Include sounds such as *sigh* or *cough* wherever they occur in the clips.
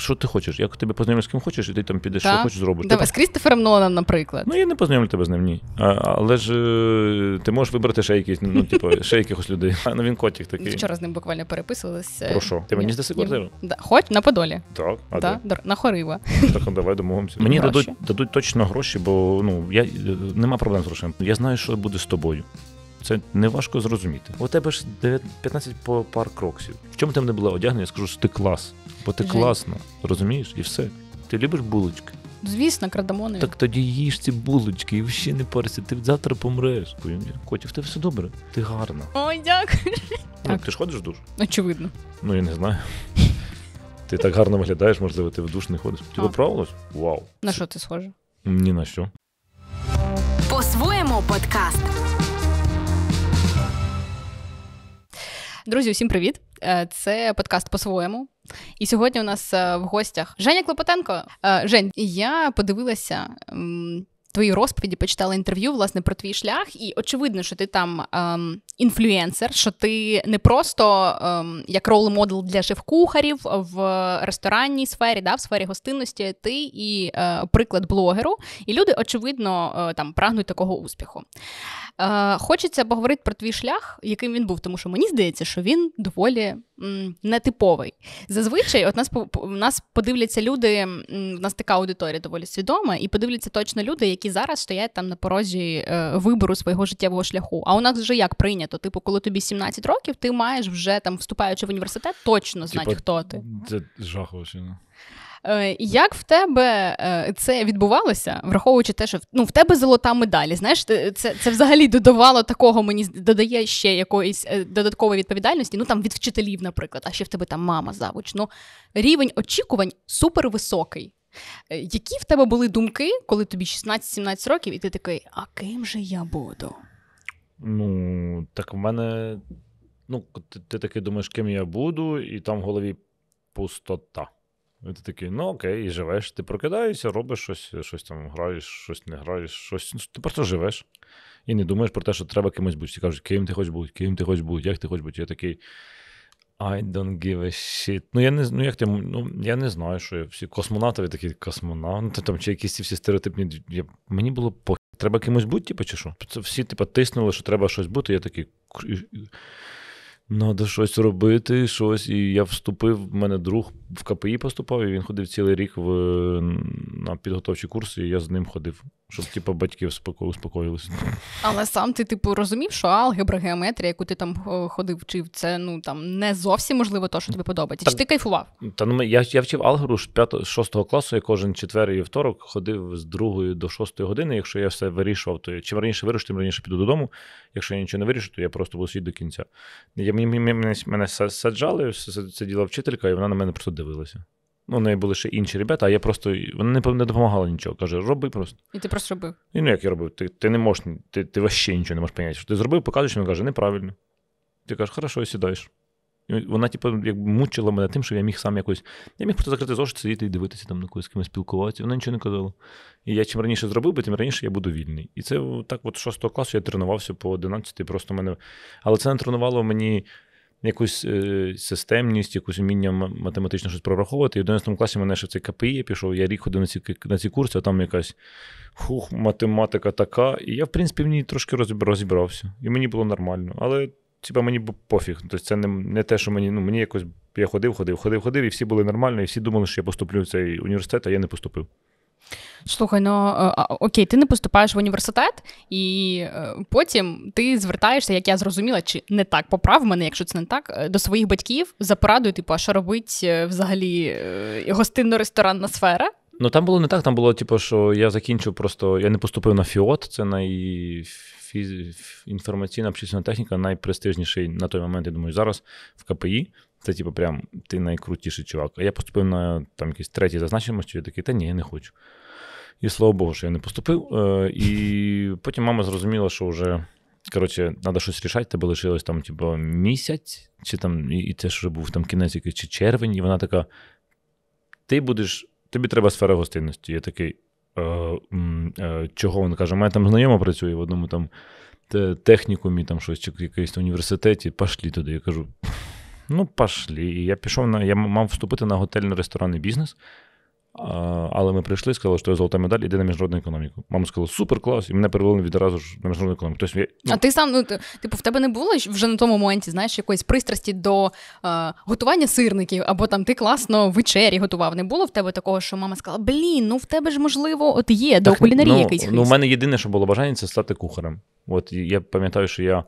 що ти хочеш? Я тебе познайомлю з ким хочеш, і ти там підеш, що хочеш зробиш. Давай, з Крістофером Ноланом, наприклад. Ну, я не познайомлю тебе з ним, ні. А, Але ж е, ти можеш вибрати ще якісь, ну, типу, *laughs* ще якихось людей. А ну він котик такий. Вчора з ним буквально переписувалися. Про що? Ти мені здаси квартиру? Да. Хоч на Подолі. Так, а да. де? на Хорива. *laughs* Так, ну, давай домовимося. Мені дадуть дадуть точно гроші, бо ну я е, нема проблем з грошима. Я знаю, що буде з тобою. Це неважко зрозуміти. У тебе ж 15 по пар кроксів. В чому ти не була одягнена, я скажу, що ти клас бо ти Жень. класно, розумієш? І все. Ти любиш булочки? Звісно, крадамони. Так тоді їж ці булочки і ще не парся, ти завтра помреш. Котя, в тебе все добре, ти гарна. Ой, дякую. Ну, Ти ж ходиш в душ? Очевидно. Ну я не знаю. Ти так гарно виглядаєш, можливо, ти в душ не ходиш. Ти поправилась? Вау. На що ти схожа? Ні на що. По-своєму подкаст. Друзі, усім привіт! Е, це подкаст по-своєму. І сьогодні у нас е, в гостях Женя Клопотенко. Е, Жень, я подивилася. Твої розповіді почитала інтерв'ю власне про твій шлях, і очевидно, що ти там ем, інфлюенсер, що ти не просто ем, як рол модел для шеф-кухарів в ресторанній сфері, да, в сфері гостинності. Ти і е, приклад блогеру, і люди очевидно е, там прагнуть такого успіху. Е, Хочеться поговорити про твій шлях, яким він був, тому що мені здається, що він доволі м, нетиповий. Зазвичай, от нас нас подивляться люди. В нас така аудиторія доволі свідома, і подивляться точно люди, які зараз стоять там на порозі е, вибору свого життєвого шляху. А у нас вже як прийнято? Типу, коли тобі 17 років, ти маєш вже там, вступаючи в університет, точно знати, Тіпа, типу, хто ти. Це жахово. Е, як в тебе е, це відбувалося, враховуючи те, що ну, в тебе золота медалі? Знаєш, це це взагалі додавало такого, мені додає ще якоїсь е, додаткової відповідальності. Ну там від вчителів, наприклад, а ще в тебе там мама завуч. Ну, Рівень очікувань супервисокий. Які в тебе були думки, коли тобі 16-17 років, і ти такий, а ким же я буду? Ну, так в мене. Ну, ти, ти таки думаєш, ким я буду, і там в голові пустота. І ти такий, ну окей, і живеш. Ти прокидаєшся, робиш щось, щось там граєш, щось не граєш, щось. Ну, ти просто живеш. І не думаєш про те, що треба кимось бути. Всі кажуть, ким ти хочеш бути, ким ти хочеш бути, як ти хочеш бути. Я такий. I don't give a shit. Ну, я не ну, як ти, ну, я не знаю, що я всі космонавти такі космонавти, ну, там чи якісь ці всі стереотипні. Я, Мені було по треба кимось бути, типу, чи що? Це тобто Всі, типу, тиснули, що треба щось бути. Я такий. Треба щось робити, щось. І я вступив. в мене друг в КПІ поступав, і він ходив цілий рік в, на підготовчі курси, і я з ним ходив щоб, типу, батьки успокоїлися. Але сам ти, типу, розумів, що алгебра, геометрія, яку ти там е, ходив, вчив, це ну там не зовсім можливо то, що тобі подобається. Та, Чи ти кайфував? Та ну я я вчив алгебру з 6 класу, я кожен четвер і второк ходив з 2 до 6 години. Якщо я все вирішував, то я чим раніше вирішу, тим раніше піду додому. Якщо я нічого не вирішу, то я просто буду сидіти до кінця. Я, мені мене саджали, сиділа вчителька, і вона на мене просто дивилася. Ну, в неї були ще інші ребята, а я просто Вона не не допомагали нічого. Каже, роби просто. І ти просто робив. І ну як я робив? Ти ти не можеш, ти ти вообще нічого не можеш поняти. ти зробив, показуєш, він каже, неправильно. Ти кажеш, хорошо, сідаєш. І вона, типу, як мучила мене тим, що я міг сам якось. Я міг просто закрити зошит, сидіти і дивитися там на когось з кимось спілкуватися. Вона нічого не казала. І я чим раніше зробив, би, тим раніше я буду вільний. І це так, от 6 класу я тренувався по 11, просто мене. Але це не тренувало мені якусь е, системність, якусь вміння математично щось прораховувати. І в 11 класі мене ще в цей КПІ я пішов, я рік ходив на ці на ці курси, а там якась хух, математика така. І я, в принципі, в ній трошки розібрався. І мені було нормально. Але типа мені пофіг. Тобто це не не те, що мені ну, мені якось я ходив, ходив, ходив, ходив, і всі були нормально, і всі думали, що я поступлю в цей університет, а я не поступив. Слухай, ну е, окей, ти не поступаєш в університет, і е, потім ти звертаєшся, як я зрозуміла, чи не так поправ мене, якщо це не так, е, до своїх батьків за порадою, типу, а що робить взагалі гостинно-ресторанна сфера? Ну там було не так. Там було, типу, що я закінчив просто, я не поступив на ФІОТ, це най. інформаційна обчислена техніка найпрестижніший на той момент, я думаю, зараз в КПІ. Це, типу, прям ти найкрутіший чувак. А я поступив на там якийсь третій зазначеності, я такий, та ні, я не хочу. І слава Богу, що я не поступив. Е, і потім мама зрозуміла, що вже коротше, треба щось рішати, тебе лишилось там, типу, місяць, чи там, і це ж вже був там кінець який, чи червень, і вона така: Ти будеш, тобі треба сфера гостинності. Я такий. «Е, е, чого вона каже, мене там знайома працює в одному там технікумі, там щось чи якийсь університеті, пашлі туди. Я кажу: ну, пашлі. І я пішов на я мав вступити на готельний ресторанний бізнес. Але ми прийшли і сказали, що я золота медаль, іди на міжнародну економіку. Мама сказала, супер клас, і мене перевели відразу ж на міжнародну економіку. Тобто, я, ну... А ти сам, ну типу, в тебе не було вже на тому моменті, знаєш, якоїсь пристрасті до е, готування сирників, або там ти класно вечері готував. Не було в тебе такого, що мама сказала, блін, ну в тебе ж можливо, от є до кулінарії ну, якийсь. Ну, в мене єдине, що було бажання, це стати кухарем. От я пам'ятаю, що я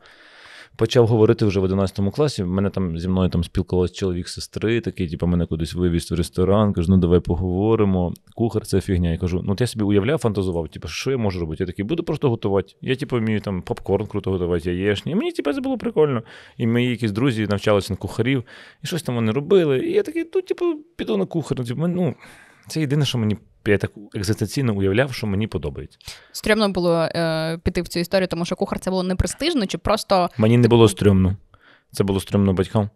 почав говорити вже в 11 класі. Мене там зі мною там спілкувався чоловік сестри, такий, типу, мене кудись вивіз в ресторан. Кажу, ну давай поговоримо. Кухар, це фігня. Я кажу, ну от я собі уявляв, фантазував, типу, що я можу робити? Я такий, буду просто готувати. Я, типу, вмію там попкорн круто готувати, яєшні. І мені типу, це було прикольно. І мої якісь друзі навчалися на кухарів, і щось там вони робили. І я такий, ну, типу, піду на кухар. Ну, типу, ну, це єдине, що мені я так екзистаційно уявляв, що мені подобається. Стрьомно було е, піти в цю історію, тому що кухар це було непрестижно чи просто. Мені не типу, було стрьомно. Це було стрьомно батькам.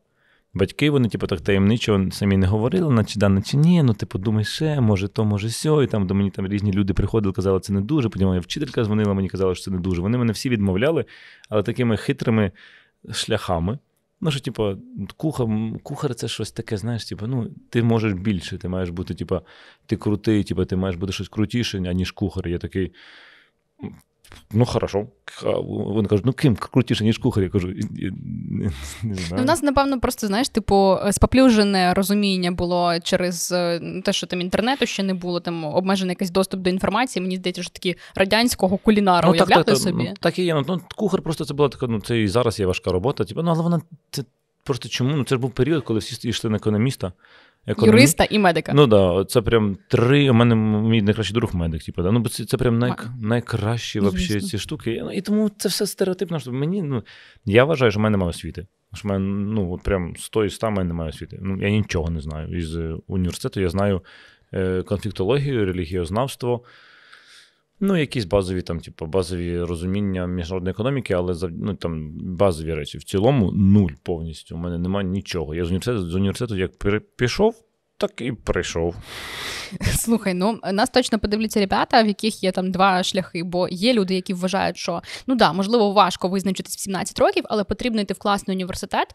Батьки, вони, типу, так таємничо самі не говорили, наче да, чи ні, ну типу, думай ще, може то, може сьо. І там до мені там різні люди приходили, казали, це не дуже. Потім моя вчителька дзвонила, мені казала, що це не дуже. Вони мене всі відмовляли, але такими хитрими шляхами. Ну, що, типу, кухар, кухар це щось таке, знаєш, типу, ну, ти можеш більше, ти маєш бути, типу, ти крутий, типу, ти маєш бути щось крутіше, аніж кухар. Я такий. Ну, хорошо. Вони кажуть, ну ким крутіше, ніж кухар. Я кажу, я не, не ну, знаю. У нас, напевно, просто, знаєш, типу, е, спаплюжене розуміння було через е, те, що там інтернету ще не було, там обмежений якийсь доступ до інформації. Мені здається, що такі радянського кулінара ну, уявляли так, так, собі. Ну, так і є. Ну, ну, Кухар просто це була така, ну це і зараз є важка робота. Типу, ну але вона це просто чому? Ну це ж був період, коли всі йшли на економіста економіст. юриста і медика. Ну да, це прям три. У мене мій найкращий друг медик. Типу, да. Ну бо це, це прям най, найкращі вообще ці штуки. Ну, і тому це все стереотипно. Що мені ну я вважаю, що в мене немає освіти. Що в мене, ну от прям 100 і 100 в мене немає освіти. Ну я нічого не знаю. Із е, університету я знаю е, конфліктологію, релігіознавство. Ну, якісь базові там, типу, базові розуміння міжнародної економіки, але ну, там базові речі. В цілому нуль повністю. У мене немає нічого. Я з університету з університету як пішов, так і прийшов. *laughs* Слухай, ну нас точно подивляться ребята, в яких є там два шляхи, бо є люди, які вважають, що ну да, можливо, важко визначитись в 17 років, але потрібно йти в класний університет.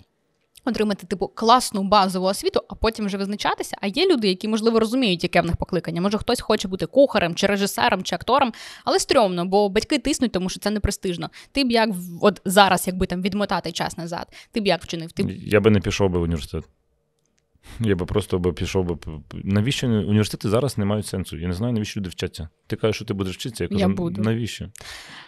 Отримати типу класну базову освіту, а потім вже визначатися. А є люди, які можливо розуміють, яке в них покликання. Може, хтось хоче бути кухарем, чи режисером, чи актором, але стрьомно, бо батьки тиснуть, тому що це непрестижно. Ти б як от зараз, якби там відмотати час назад, ти б як вчинив? Ти б... Я би не пішов би в університет. Я би просто би пішов би. Навіщо університети зараз не мають сенсу? Я не знаю, навіщо люди вчаться. Ти кажеш, що ти будеш вчитися, я кажу, я буду. навіщо?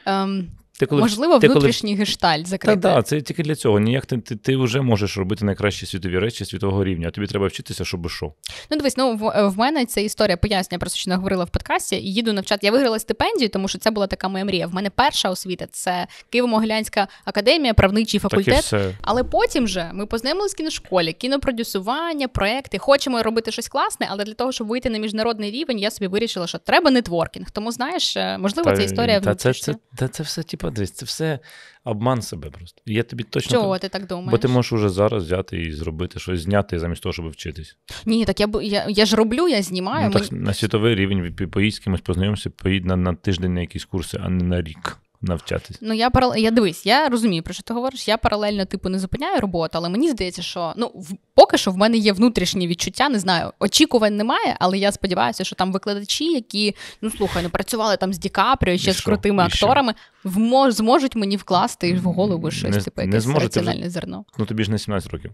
Ем, ти коли, Можливо, ти внутрішній коли... гешталь закрити. Так, да, це тільки для цього. Ніяк ти, ти ти, вже можеш робити найкращі світові речі світового рівня, а тобі треба вчитися, щоб що. Ну, дивись, ну в, е, в мене ця історія пояснення, просто що не говорила в подкасті. Їду навчати. Я виграла стипендію, тому що це була така моя мрія. В мене перша освіта це Києво-Могилянська академія, правничий факультет. Так і все. Але потім же ми познайомилися з кіношколі, кінопродюсування, проекти. Хочемо робити щось класне, але для того, щоб вийти на міжнародний рівень, я собі вирішила, що треба нетворкінг. Тому знаєш, е, можливо, та, це історія та, Це, це, та, це все тіп типу, подивись, типу, це все обман себе просто. Я тобі точно Чого ти так думаєш? Бо ти можеш уже зараз взяти і зробити щось, зняти замість того, щоб вчитись. Ні, так я я, я ж роблю, я знімаю. Ну, так, мені... На світовий рівень поїдь з кимось познайомся, поїдь на, на тиждень на якісь курси, а не на рік навчатись. Ну я парал... я дивись, я розумію, про що ти говориш. Я паралельно типу не зупиняю роботу, але мені здається, що ну в поки що в мене є внутрішні відчуття, не знаю. Очікувань немає, але я сподіваюся, що там викладачі, які ну слухай, ну працювали там з Ді Капріо, ще і з крутими що? акторами, вмож зможуть мені вкласти в голову щось типу, не, типу якесь не раціональне зерно. Ну тобі ж не 17 років.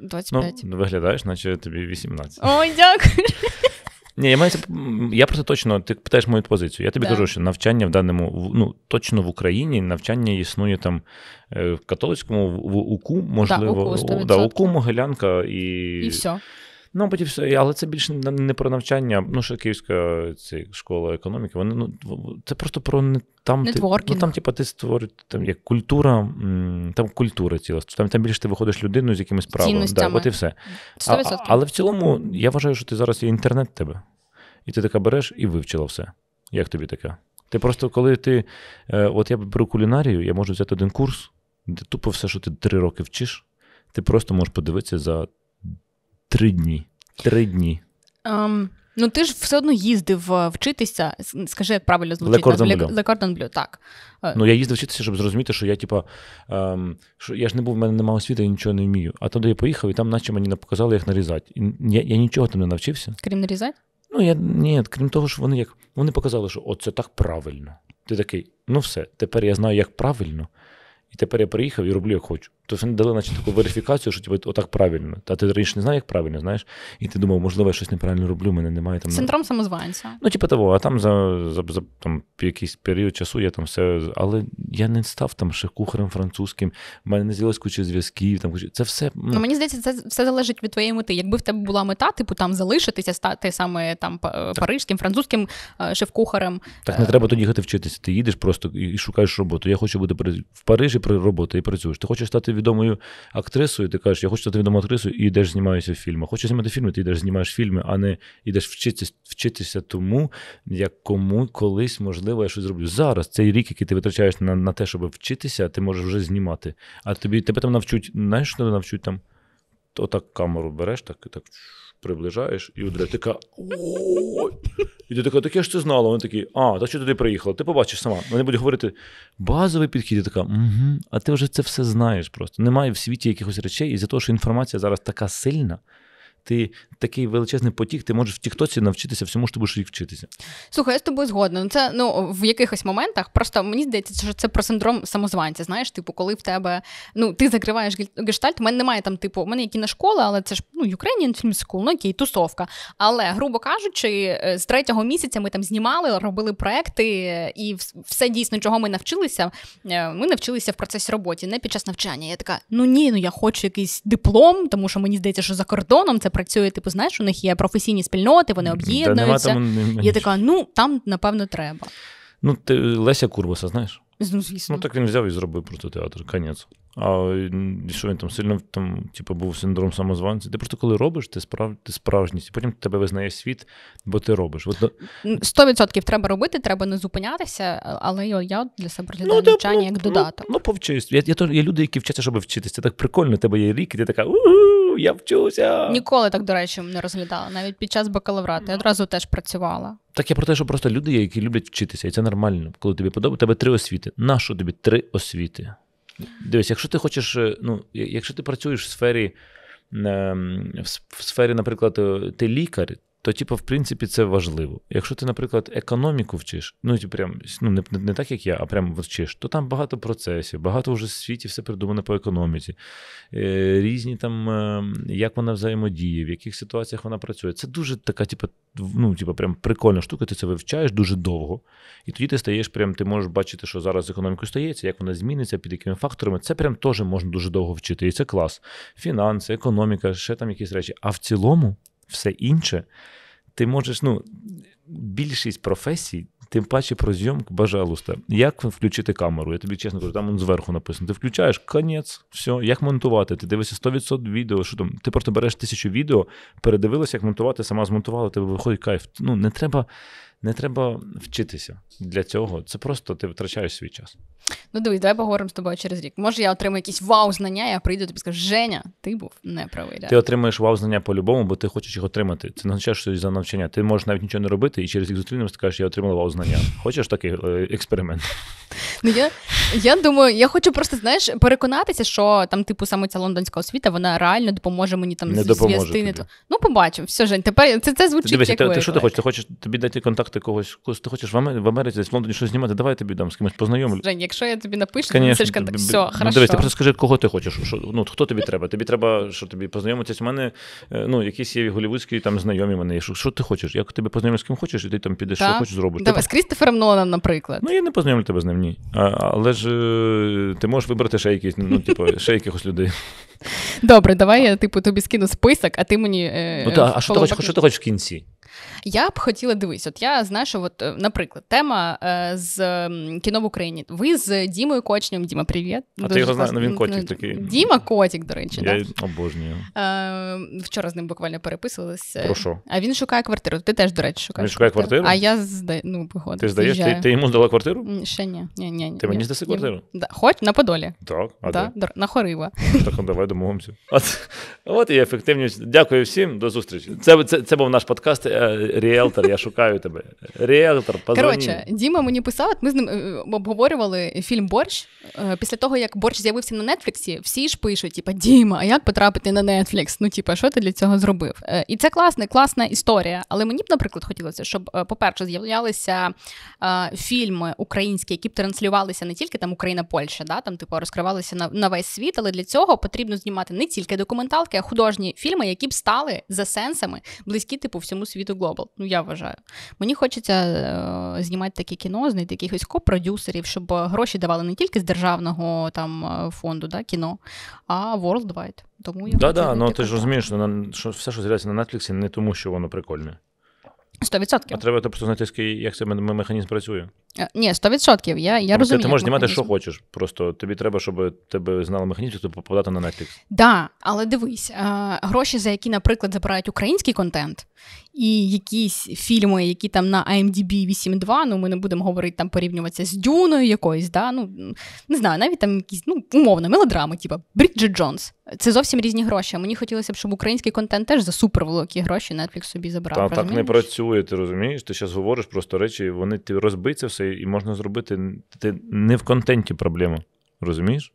25. Ну, Виглядаєш, наче тобі 18. Ой, дякую. Ні, я маю, я просто точно ти питаєш мою позицію. Я тобі так. кажу, що навчання в даному ну точно в Україні навчання існує там е, в католицькому в УКУ, можливо, да, УКУ, да, УКУ Могилянка і. І все. Ну, потім все, але це більше не про навчання. Ну, що Київська ці, школа економіки, вони ну це просто про не там ти ну, там, типу, ти створюєш там як культура, там культура ціла. Там там більше ти виходиш людину з якимись правилами. Да, от і все. А, але в цілому я вважаю, що ти зараз є інтернет тебе. І ти така береш і вивчила все. Як тобі таке? Ти просто, коли ти. Е, от я беру кулінарію, я можу взяти один курс, де тупо все, що ти три роки вчиш, ти просто можеш подивитися за три дні. Три дні. Um, ну, ти ж все одно їздив е, вчитися. Скажи, як правильно звучить. Лекордон Блю, так. Е, ну, я їздив вчитися, щоб зрозуміти, що я, типа, ем, що я ж не був, в мене немає освіти, я нічого не вмію. А туди я поїхав, і там, наче мені показали, як нарізати. І я, я нічого там не навчився. Крім нарізати? Ну я ні, крім того, що вони як вони показали, що о, це так правильно. Ти такий, ну все, тепер я знаю, як правильно. І тепер я приїхав і роблю, як хочу. Тобто вони дали наче таку верифікацію, що типу, отак правильно. Та ти раніше не знав, як правильно, знаєш. І ти думав, можливо, я щось неправильно роблю, мене немає там. Синдром самозванця. Ну, типу того, а там за за, за там, якийсь період часу я там все. Але я не став там шеф кухарем французьким, в мене не з'явилось куча зв'язків. Там куча... Це все. Ну. ну, мені здається, це все залежить від твоєї мети. Якби в тебе була мета, типу там залишитися, стати саме там парижським, французьким е, шеф-кухарем. Так не е, треба тоді їхати вчитися. Ти їдеш просто і шукаєш роботу. Я хочу бути в Парижі роботи і працюєш. Ти хочеш стати відомою актрисою, ти кажеш, я хочу стати відомою актрисою і йдеш, знімаюся в фільмах. Хочеш знімати фільми, ти йдеш, знімаєш фільми, а не йдеш вчитися, вчитися тому, як кому колись, можливо, я щось зроблю. Зараз цей рік, який ти витрачаєш на на те, щоб вчитися, ти можеш вже знімати. А тобі тебе там навчуть, знаєш, що навчуть там? Отак камеру береш, так і так приближаєш, і Удра така. І ти така, таке ж це знала. Вони такі, а, так що туди приїхала? Ти побачиш сама. Вони будуть говорити базовий підхід. І така, угу, а ти вже це все знаєш просто. Немає в світі якихось речей, і за того, що інформація зараз така сильна, ти такий величезний потік, ти можеш в Тіктоці навчитися всьому, що ти будеш рік вчитися. Слухай, я з тобою згодна. Ну, це ну в якихось моментах просто мені здається, що це про синдром самозванця. Знаєш, типу, коли в тебе ну ти закриваєш гештальт, у мене немає там, типу, в мене є школа, але це ж ну Ukrainian Film School, ну окей, тусовка. Але, грубо кажучи, е, з третього місяця ми там знімали, робили проекти, і все дійсно, чого ми навчилися, е, ми навчилися в процесі роботи, не під час навчання. Я така, ну ні, ну я хочу якийсь диплом, тому що мені здається, що за кордоном це працює, типу, знаєш, у них є професійні спільноти, вони об'єднуються. Та Я така, ну там напевно треба. Ну, ти Леся Курбаса, знаєш? Ну, звісно. Ну так він взяв і зробив просто театр, конець. А що він там сильно там, типу, був синдром самозванця. Ти просто коли робиш, ти справ ти справжність, і потім тебе визнає світ, бо ти робиш. Сто відсотків треба робити, треба не зупинятися, але я для себе ну, розглядаю ну, навчання ну, як ну, додаток. Ну, ну повчись. Я, я, я, я люди, які вчаться, щоб вчитися. так прикольно, тебе є рік, і ти така. У-у-у! я вчуся. Ніколи так, до речі, не розглядала, навіть під час бакалаврату. Я ну. одразу теж працювала. Так я про те, що просто люди, є, які люблять вчитися, і це нормально. Коли тобі подобається, тебе три освіти. Нащо тобі три освіти? Дивись, якщо ти хочеш, е, ну, якщо ти працюєш в сфері, ем, в сфері, наприклад, е, ти лікар, то, типу, в принципі, це важливо. Якщо ти, наприклад, економіку вчиш, ну ті типу, прям ну, не, не так, як я, а прям вчиш, то там багато процесів, багато вже в світі все придумано по економіці, е, різні там, е, як вона взаємодіє, в яких ситуаціях вона працює. Це дуже така, типу, ну, типу, прям прикольна штука. Ти це вивчаєш дуже довго, і тоді ти стаєш, прям ти можеш бачити, що зараз з економікою стається, як вона зміниться, під якими факторами. Це прям теж можна дуже довго вчити. І це клас. Фінанси, економіка, ще там якісь речі. А в цілому все інше, ти можеш, ну, більшість професій, тим паче про зйомку, бажалуйста, як включити камеру? Я тобі чесно кажу, там зверху написано. Ти включаєш конець, все, як монтувати? Ти дивишся 100% відео, що там? Ти просто береш тисячу відео, передивилася, як монтувати, сама змонтувала, тебе виходить кайф. Ну, не треба. Не треба вчитися для цього. Це просто ти втрачаєш свій час. Ну дивись, давай поговоримо з тобою через рік. Може, я отримаю якісь вау знання, я прийду тобі скажу, Женя, ти був неправий. Ти отримаєш вау знання по-любому, бо ти хочеш їх отримати. Це не означає, що за навчання. Ти можеш навіть нічого не робити, і через рік зустрінемося ти я отримав вау знання. Хочеш такий е, експеримент? Ну я я думаю, я хочу просто знаєш переконатися, що там, типу, саме ця лондонська освіта, вона реально допоможе мені там зв'язки. Ну побачимо, все Жень, тепер це це звучить. Дивись, як ти, ти е, що ти е, хочеш? Ти хочеш тобі дати контакт ти когось, когось ти хочеш в Америці, в Лондоні щось знімати, давай я тобі дам з кимось познайомлю. Жень, якщо я тобі напишу, Конечно, ти контакт. Все, хорошо. Дивись, ти просто скажи, кого ти хочеш, що, ну, хто тобі треба. Тобі треба, що тобі познайомитись. У мене е, ну, якісь є голівудські там знайомі мене. Що, що ти хочеш? Я тобі познайомлю з ким хочеш, і ти там підеш, що хочеш зробиш. Давай, З Крістофером Ноланом, наприклад. Ну, я не познайомлю тебе з ним, ні. А, Але ж е, ти можеш вибрати ще якісь, ну, типу, ще якихось людей. Добре, давай я типу тобі скину список, а ти мені. Е, ну так, а що ти хочеш, що ти хочеш в кінці? Я б хотіла дивись, от я знаю, що, от, е, наприклад, тема е, з кіно в Україні. Ви з Дімою Кочнем. Діма, привіт. А Дуже ти його знаєш, ну, він котик такий. Діма Котік, до речі. Я да? обожнюю. Е, Вчора з ним буквально переписувалися. Про що? А він шукає квартиру. Ти теж, до речі, шукаєш. Він шукає квартиру? А я зда... ну, виходить. Ти здаєш, ти, ти йому здала квартиру? Ще ні. ні, ні, ні Ти мені здаси квартиру? Да. Хоч на Подолі. Так, а да, де? На Хорива. Так, ну, давай домовимося. От от і ефективність. Дякую всім, до зустрічі. Це це, це був наш подкаст е, Ріелтор. Я шукаю тебе. Ріелтор, позвони. Коротше, Діма мені писав, ми з ним е, обговорювали фільм Борщ. Е, після того, як борщ з'явився на Нетфліксі, всі ж пишуть: типа, Діма, а як потрапити на Нетфлікс? Ну, типу, що ти для цього зробив? І це класна, класна історія. Але мені б, наприклад, хотілося, щоб, по-перше, з'являлися фільми українські, які б транслювалися не тільки там Україна-Польща, да, там, типу, розкривалися на, на весь світ, але для цього потрібно знімати не тільки документалки, а художні фільми, які б стали за сенсами близькі, типу, всьому світу глобал. Ну я вважаю. Мені хочеться е, знімати таке кіно, знайти якихось копродюсерів, щоб гроші давали не тільки з державного там е, фонду, да, кіно, а worldwide. Тому я да, да, ну ти ж розумієш, що на що все, що з'являється на Netflix, не тому, що воно прикольне. 100%. А треба просто знати, як цей механізм працює. Е, ні, 100%. Я я тобто розумію. Ти можеш знімати, що хочеш. Просто тобі треба, щоб тебе знали механізм, щоб попадати на Netflix. Так, да, але дивись, е, гроші, за які, наприклад, забирають український контент, і якісь фільми, які там на IMDb 8.2, ну ми не будемо говорити там порівнюватися з Дюною якоюсь, да, ну не знаю, навіть там якісь ну, умовно, мелодрами, типу Бріджит Джонс. Це зовсім різні гроші. Мені хотілося б, щоб український контент теж за супервеликі гроші Netflix собі забрав. Та, так не працює, ти розумієш? Ти зараз говориш просто речі, вони ти розбиться все грошей, і можна зробити ти не в контенті проблема. Розумієш?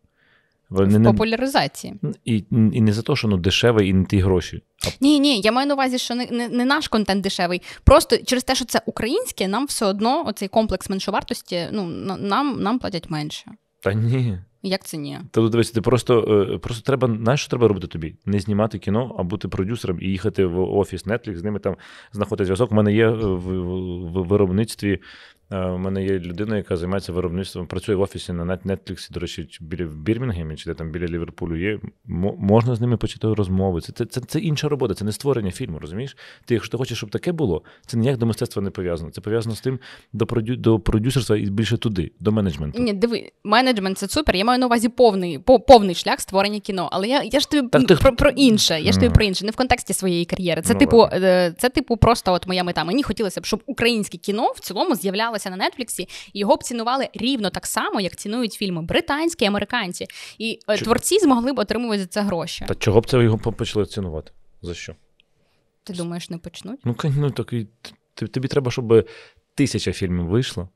В популяризації. І і не за те, що ну дешеве і не ті гроші. А... Ні, ні, я маю на увазі, що не, не не, наш контент дешевий. Просто через те, що це українське, нам все одно оцей комплекс меншовартості ну, нам нам платять менше. Та ні. Як це ні? Та ну, дивись, ти просто е, просто треба, знаєш, що треба робити тобі? Не знімати кіно, а бути продюсером і їхати в офіс Netflix, з ними там знаходити зв'язок. У мене є е, в, в, в виробництві у е, мене є людина, яка займається виробництвом, працює в офісі на Netflix, до речі, біля в Бірмінгемі, чи де там біля Ліверпулю є. Можна з ними почати розмови. Це це, це, це інша робота, це не створення фільму, розумієш? Ти, якщо ти хочеш, щоб таке було, це ніяк до мистецтва не пов'язано. Це пов'язано з тим до продю, до продюсерства і більше туди, до менеджменту. Ні, диви, менеджмент це супер. Я маю на увазі повний по повний шлях створення кіно. Але я я ж тобі так, про, ти... про інше. Я ж тобі про інше, не в контексті своєї кар'єри. Це ну, типу, е, це типу просто от моя мета. Мені хотілося б, щоб українське кіно в цілому з'являлося випускалося на Нетфліксі, його б цінували рівно так само, як цінують фільми британські, американці. І е, Чи... творці змогли б отримувати за це гроші. Та чого б це його почали цінувати? За що? Ти думаєш, не почнуть? Ну, ну так і тобі треба, щоб тисяча фільмів вийшло.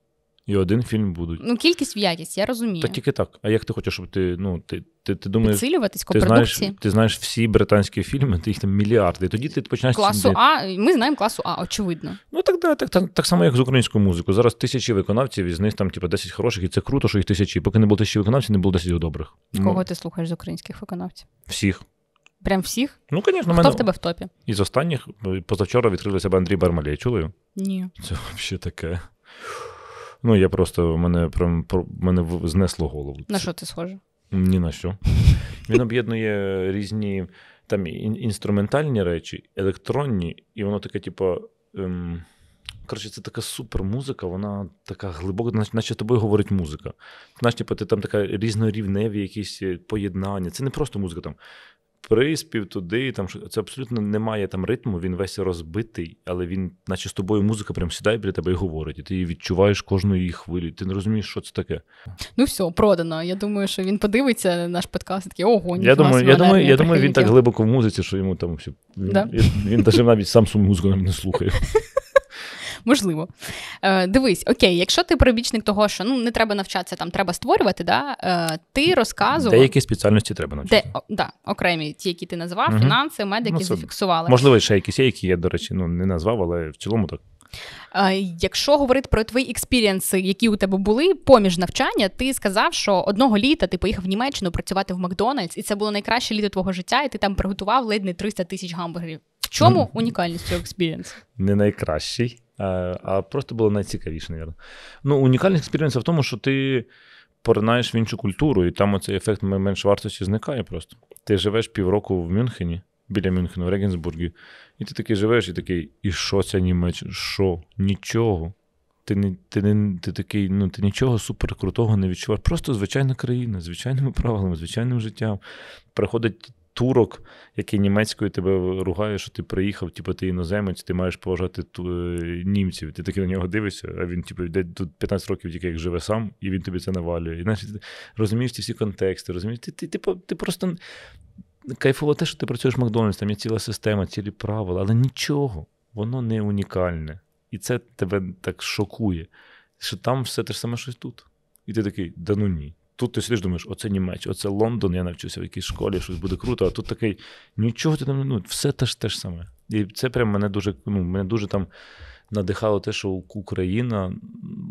І один фільм будуть. Ну, кількість в якість, я розумію. Та тільки так. А як ти хочеш, щоб ти ну ти ти, ти думаєш, Підсилюватись ти знаєш, ти знаєш всі британські фільми, ти їх там мільярди. І тоді ти починаєш класу сидіти. А. Ми знаємо класу А, очевидно. Ну так да, так, так, так само, як з українською музикою. Зараз тисячі виконавців, із них там типу, 10 хороших, і це круто, що їх тисячі. Поки не було тисячі виконавців, не було 10 добрих. Кого ну. ти слухаєш з українських виконавців? Всіх. Прям всіх? Ну, звісно, мене... в тебе в топі? Із останніх е, позавчора відкрили себе Андрій Бармалей. Чули? Ні. Це взагалі таке. Ну, я просто мене прям мене знесло голову. На що ти схоже? Ні на що. Він об'єднує різні там інструментальні речі, електронні, і воно таке, типу. Ем... Коротше, це така супер музика, вона така глибока, наче, наче тобою говорить музика. Знаєш, типу, ти там така різнорівневі якісь поєднання. Це не просто музика там приспів туди, там це абсолютно немає там ритму, він весь розбитий, але він, наче з тобою, музика прям сідає біля тебе і говорить, і ти відчуваєш кожну її хвилю. Ти не розумієш, що це таке. Ну все, продано. Я думаю, що він подивиться наш подкаст. такий, ого, ні, я думаю, я думаю, я думаю, він так глибоко в музиці, що йому там все. Да? Він навіть сам свою музику не слухає. *laughs* Можливо. Е, Дивись, окей, якщо ти прибічник того, що ну не треба навчатися, там треба створювати, да, е, ти розказував. Деякі спеціальності треба навчити. Де, о, да, Окремі ті, які ти назвав, угу. фінанси, медики ну, зафіксували. Можливо, ще якісь є, які я, до речі, ну не назвав, але в цілому так. Е, якщо говорити про твої експірієнси, які у тебе були поміж навчання, ти сказав, що одного літа ти поїхав в Німеччину працювати в Макдональдс, і це було найкраще літо твого життя, і ти там приготував ледь не 300 тисяч гамбургерів. В чому ну, унікальність цього експірієнсу? Не найкращий. Е, а просто було найцікавіше, мабуть. Ну, унікальність експеріенса в тому, що ти поринаєш в іншу культуру, і там оцей ефект менш вартості зникає просто. Ти живеш півроку в Мюнхені, біля Мюнхену, в Регенсбургі, і ти такий живеш, і такий, і що ця Німеччина? Що? Нічого. Ти не, ти, не, ти, такий, ну ти нічого суперкрутого не відчуваєш. Просто звичайна країна, звичайними правилами, звичайним життям. Приходить турок, який німецькою тебе ругає, що ти приїхав, типу, ти іноземець, ти маєш поважати ту, е, німців. Ти таки на нього дивишся, а він типу, йде тут 15 років тільки як живе сам, і він тобі це навалює. І знаєш, розумієш ці всі контексти, розумієш, ти, ти, ти, ти просто. Кайфово те, що ти працюєш в Макдональдс, там є ціла система, цілі правила, але нічого, воно не унікальне. І це тебе так шокує, що там все те ж саме, що тут. І ти такий, да ну ні. Тут ти сидиш, думаєш, оце Німеч, оце Лондон, я навчився в якійсь школі, щось буде круто. А тут такий нічого ти там ну, все те ж те ж саме. І це прям мене дуже ну, мене дуже там надихало те, що Україна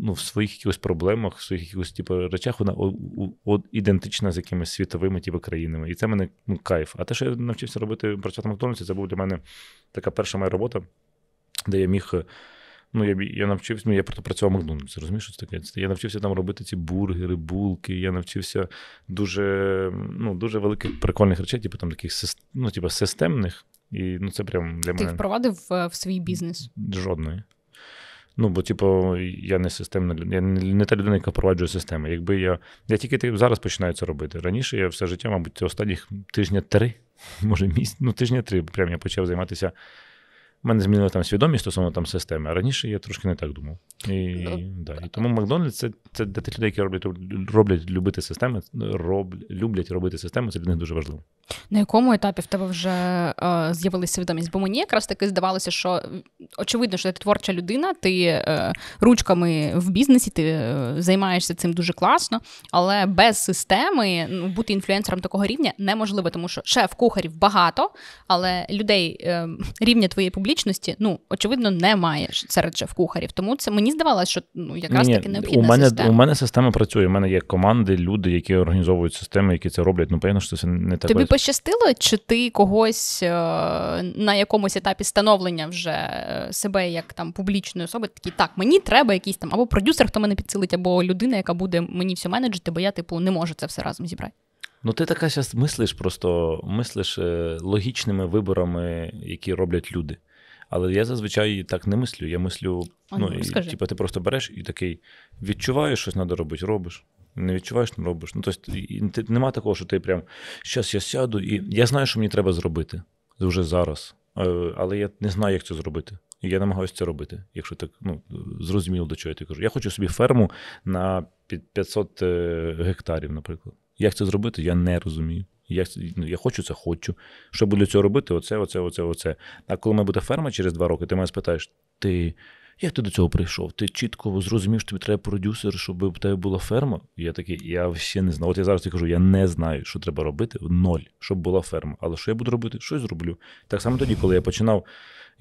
ну, в своїх якихось проблемах, в своїх якихось типу, речах вона о, о, о, ідентична з якимись світовими типу, країнами. І це мене ну, кайф. А те, що я навчився робити працювати в Макдональдсі, це була для мене така перша моя робота, де я міг. Е, Ну, я я навчився, ну я працював Макдональдс, розумієш, що це таке? це. Я навчився там робити ці бургери, булки. Я навчився дуже ну, дуже великих прикольних речей, типу там таких ну, типу, системних. І ну, це прям для Ти мене. Ти впровадив в свій бізнес? Жодної. Ну, бо, типу, я не системна я не та людина, яка впроваджує системи. Якби я. Я тільки зараз починаю це робити. Раніше я все життя, мабуть, останніх тижня три, *laughs* може, місяць, ну, тижня три прям я почав займатися. У мене змінила там свідомість стосовно там системи. а Раніше я трошки не так думав. І, ну, да. і Тому Макдональдс це це для тих людей, які роблять роблять любити системи, роб, люблять робити систему, це для них дуже важливо. На якому етапі в тебе вже е, з'явилася свідомість? Бо мені якраз таки здавалося, що очевидно, що ти творча людина, ти е, ручками в бізнесі, ти е, займаєшся цим дуже класно, але без системи ну, бути інфлюенсером такого рівня неможливо, тому що шеф-кухарів багато, але людей е, рівня твоєї публіки публічності, ну очевидно, немає серед шеф-кухарів. Тому це мені здавалося, що ну якраз таки необхідна у мене, система. У мене система працює. У мене є команди, люди, які організовують системи, які це роблять. Ну, певно, що це не так. Тобі пощастило, чи ти когось е, на якомусь етапі становлення вже е, себе як там публічної особи, такі так, мені треба якийсь там або продюсер, хто мене підсилить, або людина, яка буде мені все менеджити, бо я типу не можу це все разом зібрати. Ну, ти така зараз мислиш просто мислиш е, логічними виборами, які роблять люди. Але я зазвичай так не мислю. Я мислю, а, ну, ну і, типу, ти просто береш і такий відчуваєш, щось треба робити, робиш. Не відчуваєш, не робиш. Ну, тобто, нема такого, що ти прям щас я сяду, і я знаю, що мені треба зробити вже зараз. Е, але я не знаю, як це зробити. І я намагаюся це робити, якщо так ну, зрозуміло, до чого я ти кажу. Я хочу собі ферму на 500 е, гектарів, наприклад. Як це зробити, я не розумію. Я ну, я хочу це, хочу. Що буду для цього робити? Оце, оце, оце, оце. А коли має буде ферма через два роки, ти мене спитаєш, ти. Як ти до цього прийшов? Ти чітко зрозумів, що тобі треба продюсер, щоб у тебе була ферма? Я такий, я ще не знаю. От я зараз тобі кажу, я не знаю, що треба робити в ноль, щоб була ферма. Але що я буду робити? Щось зроблю. Так само тоді, коли я починав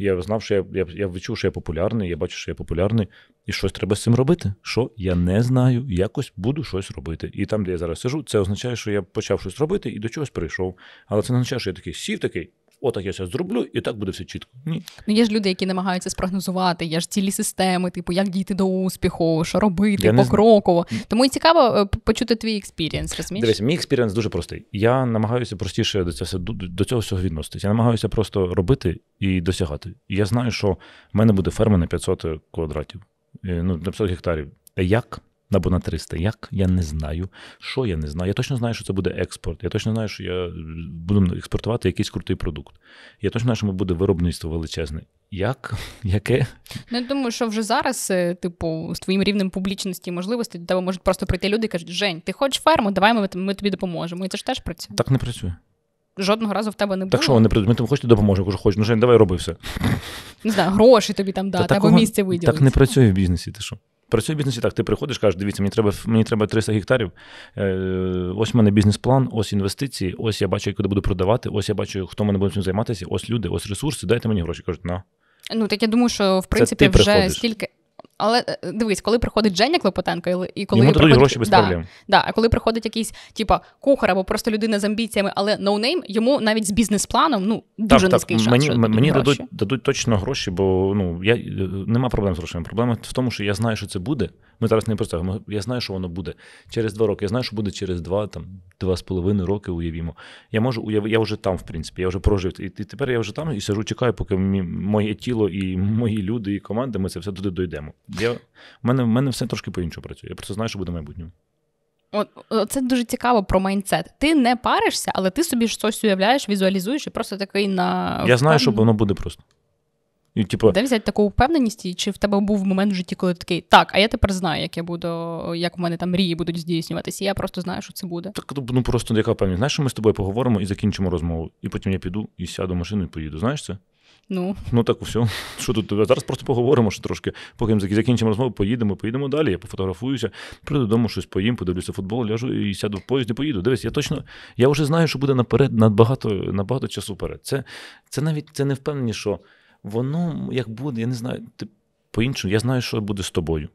я знав, що я я, я відчув, що я популярний, я бачу, що я популярний, і щось треба з цим робити. Що я не знаю, якось буду щось робити. І там, де я зараз сижу, це означає, що я почав щось робити і до чогось прийшов. Але це не означає, що я такий сів такий отак я зараз зроблю, і так буде все чітко. Ні. Ну є ж люди, які намагаються спрогнозувати, є ж цілі системи, типу, як дійти до успіху, що робити, я покроково. Не... Тому і цікаво е, почути твій експірієнс, розумієш? Дивись, мій експірієнс дуже простий. Я намагаюся простіше до цього до цього всього відноситись. Я намагаюся просто робити і досягати. Я знаю, що в мене буде ферма на 500 квадратів, е, ну на 500 гектарів. Як? або на 300. Як я не знаю, що я не знаю. Я точно знаю, що це буде експорт. Я точно знаю, що я буду експортувати якийсь крутий продукт. Я точно знаю, що буде виробництво величезне. Як? *laughs* Яке? Ну, я думаю, що вже зараз, е, типу, з твоїм рівнем публічності і можливості до тебе можуть просто прийти люди і кажуть: Жень, ти хочеш ферму? Давай ми, ми тобі допоможемо. І це ж теж працює. Так не працює. Жодного разу в тебе не було. Так що вони прийдуть, ми тобі хочете допоможемо, кажу, хочу, ну Жень, давай роби все. Не знаю, гроші тобі там дати, або місце виділити. Так не працює в бізнесі, ти що? Працює в бізнесі так. Ти приходиш, кажеш, дивіться, мені треба мені треба 300 гектарів. Е, ось в мене бізнес-план, ось інвестиції, ось я бачу, куди буду продавати, ось я бачу, хто мене буде цим займатися, ось люди, ось ресурси. Дайте мені гроші. Кажуть, на. Ну так я думаю, що в принципі вже приходиш. стільки але е, е, дивись, коли приходить Женя Клопотенко, і коли Йому приходить... гроші без да, проблем. Да, А коли приходить якийсь, типа, кухар або просто людина з амбіціями, але ноунейм, йому навіть з бізнес-планом ну, дуже так, низький так, шанс. Мені мені дадуть гроші. дадуть точно гроші, бо ну я е, нема проблем з грошами. Проблема в тому, що я знаю, що це буде. Ми зараз не просто. Я знаю, що воно буде через два роки. Я знаю, що буде через два, там два з половиною роки. Уявімо. Я можу уяв... Я вже там, в принципі, я вже прожив. І тепер я вже там і сижу, чекаю, поки мі... моє тіло і мої люди, і команди, ми це все туди дойдемо. Я... В мене в мене все трошки по іншому працює. Я просто знаю, що буде в майбутньому. От, Це дуже цікаво про майндсет. Ти не паришся, але ти собі щось уявляєш, візуалізуєш і просто такий на. Я знаю, що воно буде просто. І, типу... Де взяти таку впевненість, чи в тебе був момент в житті, коли ти такий так, а я тепер знаю, як я буду, як в мене там мрії будуть здійснюватися. Я просто знаю, що це буде. Так ну, ну просто яка впевненість. Знаєш, що ми з тобою поговоримо і закінчимо розмову. І потім я піду і сяду в машину і поїду. Знаєш це? Ну ну так все. *laughs* Що тут зараз просто поговоримо ще трошки. Поки ми закінчимо розмову, поїдемо, поїдемо далі. Я пофотографуюся, прийду додому, щось поїм, подивлюся футбол, ляжу і сяду в поїзд і поїду. Дивись, я точно я вже знаю, що буде наперед на багато часу. вперед. це це навіть це не впевнені, що воно як буде, я не знаю, ти по-іншому, я знаю, що буде з тобою.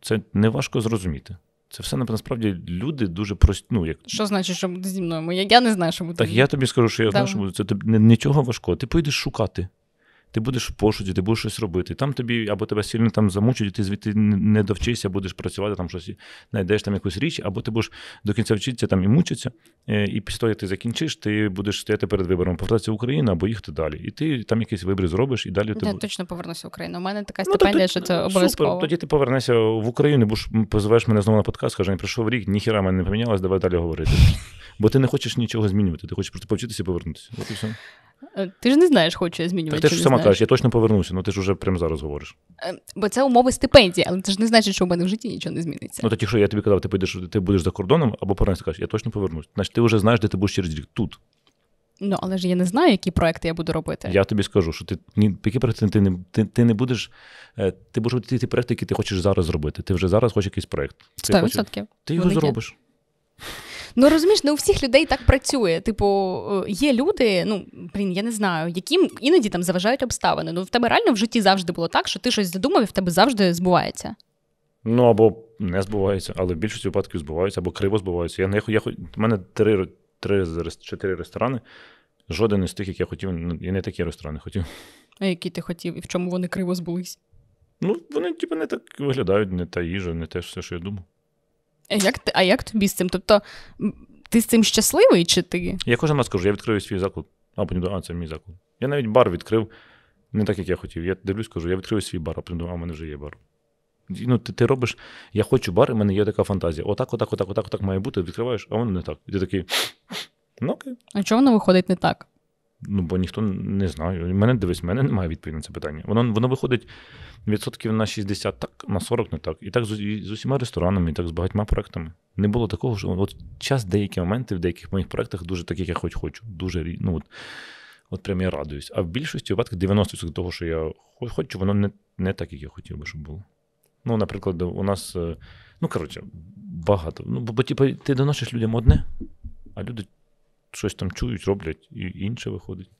Це не важко зрозуміти. Це все насправді люди дуже прості. Ну, як... Що значить, що буде зі мною? Я не знаю, що буде. Так, я тобі скажу, що я знаю, що буде. Це нічого важкого. Ти поїдеш шукати ти будеш в пошуті, ти будеш щось робити. Там тобі або тебе сильно там замучать, і ти звідти не довчишся, будеш працювати, там щось знайдеш там якусь річ, або ти будеш до кінця вчитися там і мучитися. Е, і після того, як ти закінчиш, ти будеш стояти перед вибором, повертатися в Україну або їхати далі. І ти там якийсь вибір зробиш і далі. Ти Я б... точно повернуся в Україну. У мене така ну, стипендія, ну, що це обов'язково. Супер, Тоді ти повернешся в Україну, бо ж позовеш мене знову на подкаст, скажеш, я прийшов рік, ніхіра мене не помінялось, давай далі говорити. *laughs* Бо ти не хочеш нічого змінювати, ти хочеш просто повчитися і повернутися. От і все. Е, ти ж не знаєш, хочу я змінювати. ти ж сама кажеш, я точно повернуся, ну ти ж вже прямо зараз говориш. Е, бо це умови стипендії, але це ж не значить, що в мене в житті нічого не зміниться. Ну, так якщо я тобі казав, ти підеш, ти будеш за кордоном або поранець кажеш, я точно повернусь. Значить, ти вже знаєш, де ти будеш через рік. Тут. Ну, але ж я не знаю, які проекти я буду робити. Я тобі скажу, що ти ні, які проекти ти ти, ти не будеш. Е, ти будеш робити ті проекти, які ти хочеш зараз зробити. Ти вже зараз хочеш якийсь проект. Ти 100%. Хочеш, ти його зробиш. Ну розумієш, не у всіх людей так працює. Типу, е, є люди, ну блін, я не знаю, яким іноді там заважають обставини. Ну в тебе реально в житті завжди було так, що ти щось задумав і в тебе завжди збувається. Ну або не збувається, але в більшості випадків збуваються, або криво збуваються. Я не я, У мене три три чотири ресторани. Жоден із тих, як я хотів, ну, я не такі ресторани хотів. А які ти хотів, і в чому вони криво збулись? Ну, вони, типу, не так виглядають, не та їжа, не те, все, що я думав. Е, як ти, А як тобі з цим? Тобто ти з цим щасливий чи ти? Я кожен раз кажу, я відкрию свій заклад. А потім думаю, а це мій заклад. Я навіть бар відкрив не так, як я хотів. Я дивлюсь, кажу, я відкрию свій бар, а потім думаю, а в мене вже є бар. Ну, Ти ти робиш, я хочу бар, і в мене є така фантазія. Отак, отак, отак, отак, отак має бути, відкриваєш, а воно не так. І ти такий. ну окей. А чого воно виходить не так? Ну, бо ніхто не знає. Мене дивись, в мене немає відповіді на це питання. Воно воно виходить відсотків на 60, так, на 40, не так. І так з, і з усіма ресторанами, і так з багатьма проектами. Не було такого, що от час деякі моменти в деяких моїх проектах дуже так, як я хоч хочу. Дуже ну, от, от прям я радуюсь. А в більшості випадків 90% того, що я хочу, воно не не так, як я хотів би, щоб було. Ну, наприклад, у нас, е, ну коротше, багато. Ну, бо, бо типу, ти доносиш людям одне, а люди щось там чують, роблять, і інше виходить.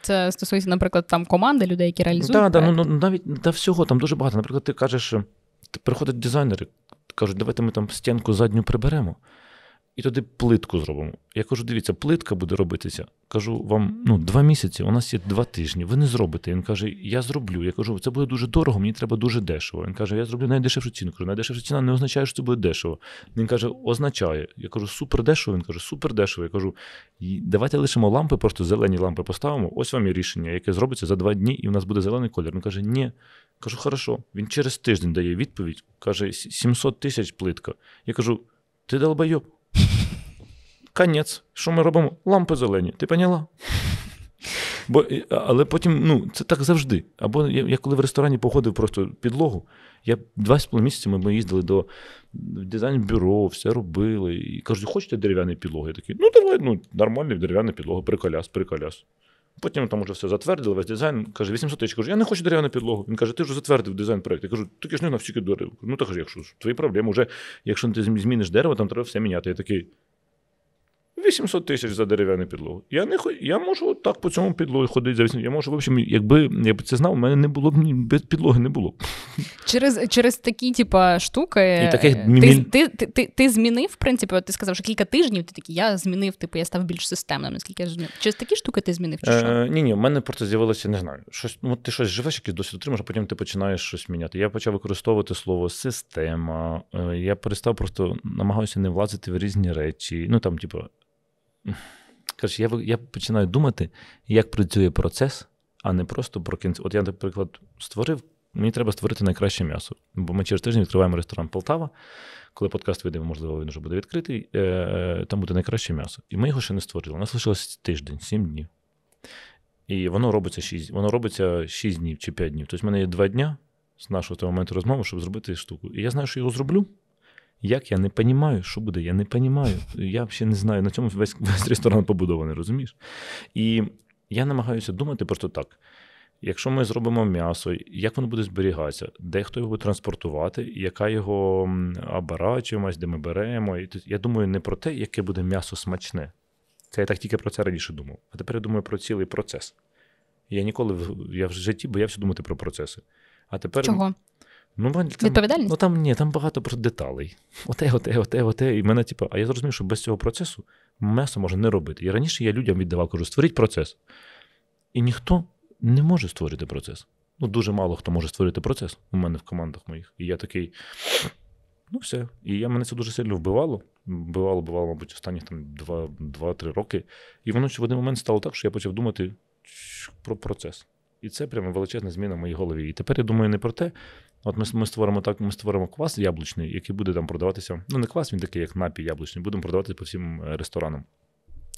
Це стосується, наприклад, там команди людей, які реалізують. Так, да, да, ну, ну, ну навіть до всього там дуже багато. Наприклад, ти кажеш, приходять дизайнери, кажуть, давайте ми там стінку задню приберемо і туди плитку зробимо. Я кажу: дивіться, плитка буде робитися. Кажу вам, ну два місяці, у нас є два тижні. Ви не зробите. Він каже: Я зроблю. Я кажу, це буде дуже дорого, мені треба дуже дешево. Він каже: Я зроблю найдешевшу ціну. Кажу, найдешевша ціна не означає, що це буде дешево. Він каже, означає. Я кажу, супер дешево. Він каже, супер дешево. Я кажу, давайте лишимо лампи, просто зелені лампи поставимо. Ось вам і рішення, яке зробиться за два дні, і у нас буде зелений колір. Він каже, ні. Кажу, хорошо. Він через тиждень дає відповідь. Каже, 700 тисяч плитка. Я кажу, ти долбайоб. Конець. Що ми робимо? Лампи зелені. Ти поняла? Бо, Але потім, ну, це так завжди. Або я, я коли в ресторані походив просто підлогу, я два з половиною місяці ми їздили до дизайн-бюро, все робили. І кажуть, хочете дерев'яні підлоги? Я такий, ну давай, ну, нормальний дерев'яна підлога, приколяс, приколяс. Потім там уже все затвердили, весь дизайн. Каже, 800 тисяч. Кажу, я не хочу дерев'яну підлогу. Він каже, ти вже затвердив дизайн проєкту. Я кажу, так ж не навсіки дурив. Ну так ж, якщо твої проблеми, вже якщо ти зміниш дерево, там треба все міняти. Я такий. 800 тисяч за дерев'яну підлогу. Я не я можу так по цьому підлогу ходити за 800. Я можу, в общем, якби я б це знав, у мене не було б без підлоги не було. Через через такі, типа, штуки. І е, таких... Ти ти, ти, ти, ти змінив, в принципі, ти сказав, що кілька тижнів ти такий, я змінив, типу, я став більш системним, наскільки я розумію. Через такі штуки ти змінив? чи е, що? Ні, ні, в мене просто з'явилося, не знаю, щось, ну ти щось живеш, якийсь досвід отримаєш, а потім ти починаєш щось міняти. Я почав використовувати слово система. Е, я перестав просто намагався не влазити в різні речі. Ну там, типу. Коротше, я я починаю думати, як працює процес, а не просто про кінці. От я, наприклад, створив. Мені треба створити найкраще м'ясо. Бо ми через тиждень відкриваємо ресторан Полтава. Коли подкаст вийде, можливо, він вже буде відкритий. Е, е, там буде найкраще м'ясо. І ми його ще не створили. У нас лишилось тиждень, сім днів. І воно робиться 6 воно робиться 6 днів чи 5 днів. Тобто, в мене є 2 дня з нашого того моменту розмови, щоб зробити штуку. І я знаю, що його зроблю. Як я не розумію, що буде? Я не розумію. Я взагалі не знаю. На цьому весь весь ресторан побудований, розумієш? І я намагаюся думати просто так. Якщо ми зробимо м'ясо, як воно буде зберігатися, де хто його буде транспортувати, яка його оборачуємость, де ми беремо. Я думаю, не про те, яке буде м'ясо смачне. Це я так тільки про це раніше думав. А тепер я думаю про цілий процес. Я ніколи я в житті боявся думати про процеси. А тепер Чого? Ну, там, Відповідальність? Ну там ні, там багато про деталей. *laughs* Оте, оте, оте, оте. І мене, типу, а я зрозумів, що без цього процесу м'ясо можна не робити. І раніше я людям віддавав, кажу, створіть процес. І ніхто не може створити процес. Ну, дуже мало хто може створити процес у мене в командах моїх. І я такий. Ну, все. І я мене це дуже сильно вбивало. Бувало, бувало, мабуть, останні там 2-3 роки. І воно в один момент стало так, що я почав думати про процес. І це прямо величезна зміна в моїй голові. І тепер я думаю не про те, От ми ми створимо так, ми створимо квас яблучний, який буде там продаватися. Ну, не квас, він такий, як напій яблучний, будемо продавати по всім е, ресторанам.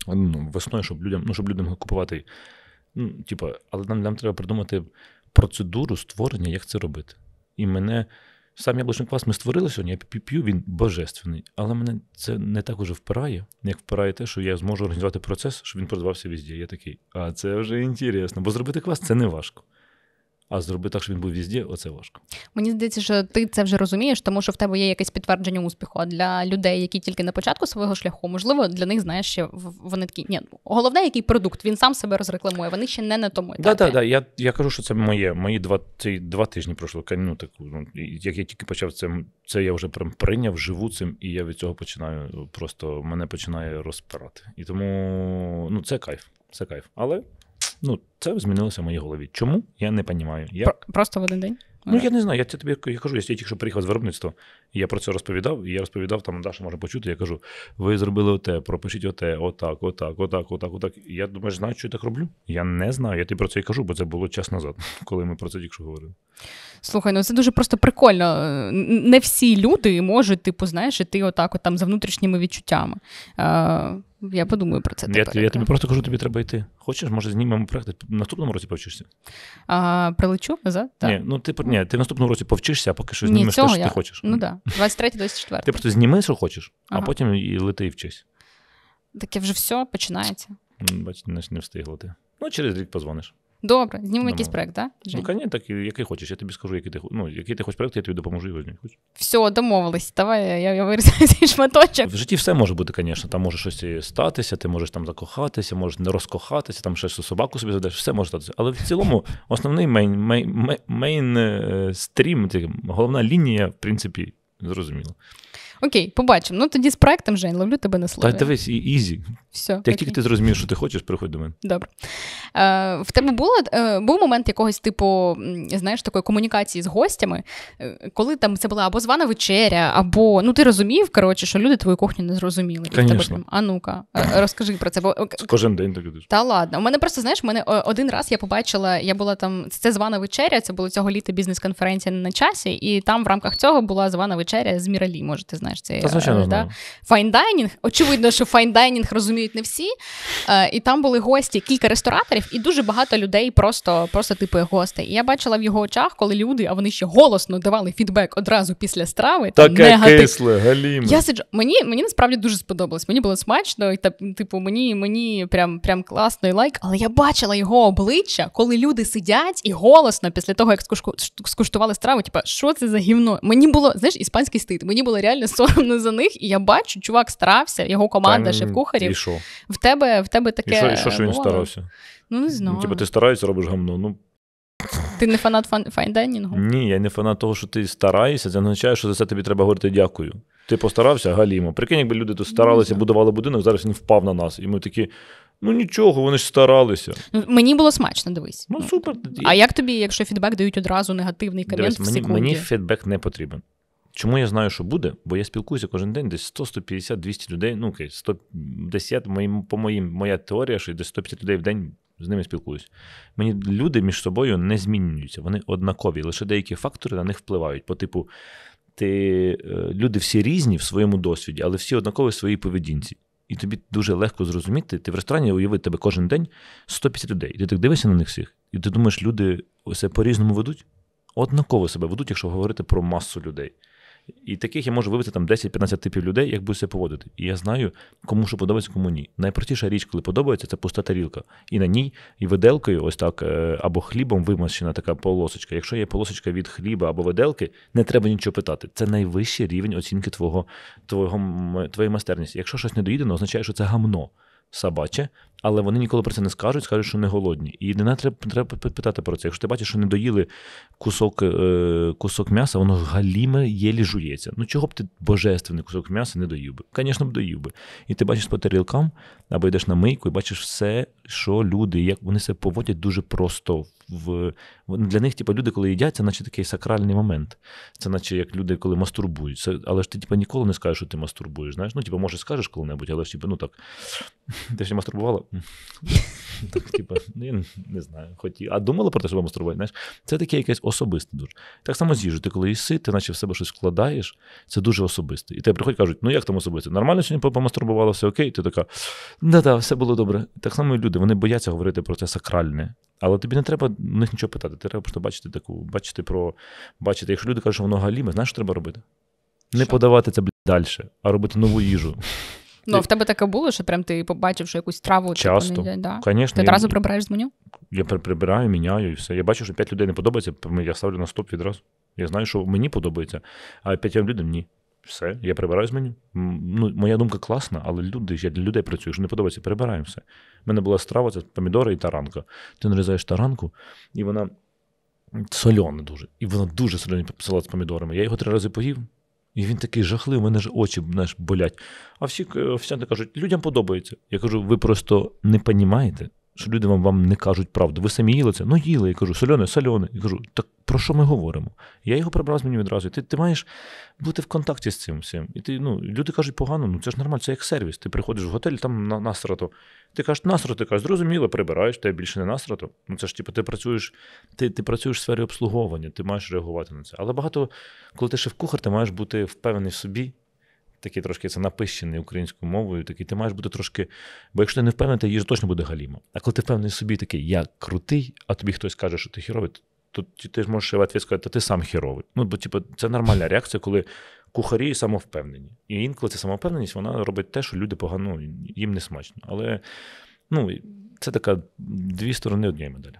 Ну, Весною, щоб людям ну, щоб людям купувати. Ну, типу, Але нам нам треба придумати процедуру створення, як це робити. І мене сам яблучний квас ми створили сьогодні, я п'ю, він божественний. Але мене це не так уже впирає, як впирає те, що я зможу організувати процес, щоб він продавався везде. Я такий, а це вже інтересно. Бо зробити квас це не важко а зробити так, щоб він був візді, оце важко. Мені здається, що ти це вже розумієш, тому що в тебе є якесь підтвердження успіху. А для людей, які тільки на початку свого шляху, можливо, для них знаєш, ще вони такі. Ні, головне, який продукт він сам себе розрекламує. Вони ще не на тому етапі. Так, так, Я я кажу, що це моє. Мої два ці, два тижні пройшло. Ну так, ну як я тільки почав це, це я вже прям прийняв живу цим, і я від цього починаю. Просто мене починає розпирати. І тому ну це кайф, це кайф, але. Ну, це змінилося в моїй голові. Чому? Я не розумію. Я Просто в один день? Ну, я не знаю, я це тобі я кажу, я тільки що приїхав з виробництва, і я про це розповідав, і я розповідав, там Даша може почути, я кажу: ви зробили оте, пропишіть оте, отак, отак, отак, отак, отак. я думаю, знаю, що я так роблю? Я не знаю, я тобі про це і кажу, бо це було час назад, *laughs* коли ми про це тільки що говорили. Слухай, ну це дуже просто прикольно. Не всі люди можуть, типу, знаєш, і ти отак, от там за внутрішніми відчуттями. Е, я подумаю про це. Я тепер, я тобі просто кажу, тобі треба йти. Хочеш, може, знімемо проект, в наступному році повчишся? А, Прилечу назад? Так. Ні, ну ти ні, ти в наступному році повчишся, а поки що знімеш те, що я... ти хочеш. Ну так, 23-24. Ти просто зніми, що хочеш, ага. а потім і лети і вчись. Таке вже все починається. Бачите, не встигла ти. Ну, через рік позвониш. Добре, знімемо якийсь проект, ну, так? Да? Ну, коні, так, який хочеш, я тобі скажу, який ти ну, який ти хочеш проект, я тобі допоможу його зняти. Все, домовились. Давай я я вирізаю *laughs* цей шматочок. В житті все може бути, звісно. Там може щось статися, ти можеш там закохатися, можеш не розкохатися, там щось собаку собі задаш, все може статися. Але в цілому основний мейн, мейн, мейн е, стрім, головна лінія, в принципі, зрозуміло. Окей, побачимо. Ну тоді з проектом Жень, ловлю тебе на слово. Та дивись, і ізі. Все, Як окей. тільки ти зрозумієш, що ти хочеш, приходь до мене. Добре. Е, В тебе було е, був момент якогось типу, знаєш, такої комунікації з гостями, е, коли там це була або звана вечеря, або ну ти розумів, коротше, що люди твою кухню не зрозуміли. Тебе а ну-ка, е, розкажи про це. Бо е, кожен день так ідеш. Та ладно. У мене просто знаєш, мене один раз я побачила, я була там. Це звана вечеря, це було цього літа бізнес-конференція на часі, і там в рамках цього була звана вечеря з Міралі, Можете знати знаєш цей Та, е, да? файндайнінг. Очевидно, що файндайнінг розуміють не всі. Е, і там були гості, кілька рестораторів, і дуже багато людей просто просто типу гостей. І я бачила в його очах, коли люди, а вони ще голосно давали фідбек одразу після страви. Таке негатив. кисле, галіме. Я сиджу. Мені мені насправді дуже сподобалось. Мені було смачно, і та типу, мені мені прям прям класно і лайк. Але я бачила його обличчя, коли люди сидять і голосно після того, як скуштували страву, типу, що це за гівно? Мені було знаєш іспанський стит. Мені було реально соромно за них. І я бачу, чувак старався, його команда шеф-кухарів. що? В тебе в тебе таке. І що, і він старався? Ну, не знаю. Ну, типу, ти стараєшся, робиш гамно. Ну, ти не фанат файндайнінгу? Ні, я не фанат того, що ти стараєшся, це означає, що за це тобі треба говорити дякую. Ти постарався, галімо. Прикинь, якби люди тут ну, старалися, будували будинок, зараз він впав на нас. І ми такі. Ну нічого, вони ж старалися. Ну, мені було смачно, дивись. Ну, ну супер. А як тобі, якщо фідбек дають одразу негативний комент? Дивись, в секунді? мені фідбек не потрібен. Чому я знаю, що буде? Бо я спілкуюся кожен день десь 100, 150, 200 людей. Ну, окей, 100, десь я, по моїм, моя теорія, що десь 150 людей в день з ними спілкуюсь. Мені люди між собою не змінюються, вони однакові. Лише деякі фактори на них впливають. По типу, ти, е, люди всі різні в своєму досвіді, але всі однакові в своїй поведінці. І тобі дуже легко зрозуміти, ти в ресторані уявити, тебе кожен день 150 людей. ти так дивишся на них всіх, і ти думаєш, люди все по-різному ведуть? Однаково себе ведуть, якщо говорити про масу людей. І таких я можу вивести там 10-15 типів людей, як будуть себе поводити. І я знаю, кому що подобається, кому ні. Найпростіша річ, коли подобається, це пуста тарілка. І на ній, і виделкою, ось так, е, або хлібом вимощена така полосочка. Якщо є полосочка від хліба або виделки, не треба нічого питати. Це найвищий рівень оцінки твого, твого твоєї майстерності. Якщо щось не доїдено, означає, що це гамно собаче, але вони ніколи про це не скажуть, скажуть, що не голодні. І не треба треба питати про це. Якщо ти бачиш, що не доїли кусок е, кусок м'яса, воно галіме єлі жується. Ну чого б ти божественний кусок м'яса не доїв би? Звісно, б доїв би. І ти бачиш по тарілкам, або йдеш на мийку і бачиш все, що люди, як вони себе поводять дуже просто в для них, типу, люди, коли їдять, це наче такий сакральний момент. Це наче як люди, коли мастурбують. Це, але ж ти типу, ніколи не скажеш, що ти мастурбуєш. Знаєш? Ну, типу, може, скажеш коли-небудь, але ж типу, ну так. *laughs* Ти ж не мастурбувала? *laughs* Так, типу, ну, я не знаю. Хоті. А думала про те, що мастурбувати, знаєш? Це таке якесь особисте дуже. Так само з їжу. Ти коли їси, ти наче в себе щось вкладаєш, це дуже особисте. І тебе приходять кажуть, ну як там особисте? Нормально сьогодні помастурбувала, все окей, ти така, да-да, все було добре. Так само і люди, вони бояться говорити про це сакральне. Але тобі не треба у них нічого питати треба просто бачити таку, бачити про бачити. Якщо люди кажуть, що воно галіме, знаєш, що треба робити? Не що? подавати це далі, а робити нову їжу. *laughs* Ну, в тебе таке було, що прям ти побачив, що якусь траву типу, Часто. Типу, не, да. Конечно, ти я, одразу прибираєш з меню? Я прибираю, міняю і все. Я бачу, що п'ять людей не подобається, я ставлю на стоп відразу. Я знаю, що мені подобається, а п'ятьом людям ні. Все, я прибираю з меню. Ну, Моя думка класна, але люди, я для людей працюю, що не подобається, перебираємо все. У мене була страва, це помідори і таранка. Ти нарізаєш таранку, і вона Сольоне дуже. І воно дуже соляне салат з помідорами. Я його три рази поїв, і він такий жахливий, у мене ж очі знаєш, болять. А всі е, офіціанти кажуть, людям подобається. Я кажу, ви просто не понімаєте, що люди вам вам не кажуть правду. Ви самі їли це? Ну їли. Я кажу, сольоне, сольоне. Я кажу, так про що ми говоримо? Я його прибрав з мені відразу. Ти ти маєш бути в контакті з цим всім. І ти, ну, Люди кажуть, погано, ну це ж нормально, це як сервіс. Ти приходиш в готель, там на насрато. Ти кажеш, насрато, ти кажеш, зрозуміло, прибираєш, тебе більше не насрато. Ну це ж типу, ти працюєш, ти ти працюєш в сфері обслуговування, ти маєш реагувати на це. Але багато, коли ти шеф-кухар, ти маєш бути впевнений в собі такий трошки це напищений українською мовою. Такий ти маєш бути трошки. Бо якщо ти не впевнений, то їжа точно буде галіма. А коли ти впевнений собі такий, я крутий, а тобі хтось каже, що ти хіровий, то ти ж можеш в відповідь сказати, та ти сам хіровий. Ну, бо типу, це нормальна реакція, коли кухарі самовпевнені. І інколи ця самовпевненість вона робить те, що люди погано їм не смачно. Але ну це така дві сторони однієї медалі.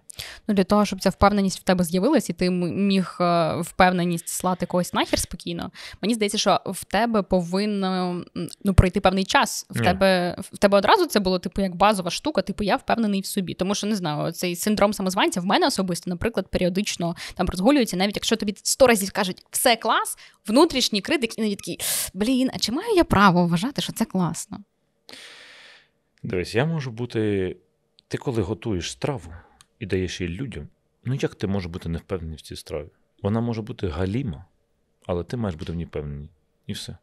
Ну для того, щоб ця впевненість в тебе з'явилась, і ти міг е, впевненість слати когось нахер спокійно. Мені здається, що в тебе повинно ну пройти певний час. В тебе в тебе одразу це було типу як базова штука, типу я впевнений в собі. Тому що не знаю, цей синдром самозванця в мене особисто, наприклад, періодично там розгулюється, навіть якщо тобі сто разів кажуть все клас, внутрішній критик іноді такий, блін, а чи маю я право вважати, що це класно? Дивись, я можу бути ти коли готуєш страву і даєш її людям, ну як ти можеш бути невпевнений в цій страві? Вона може бути галіма, але ти маєш бути в ній впевнений. І все.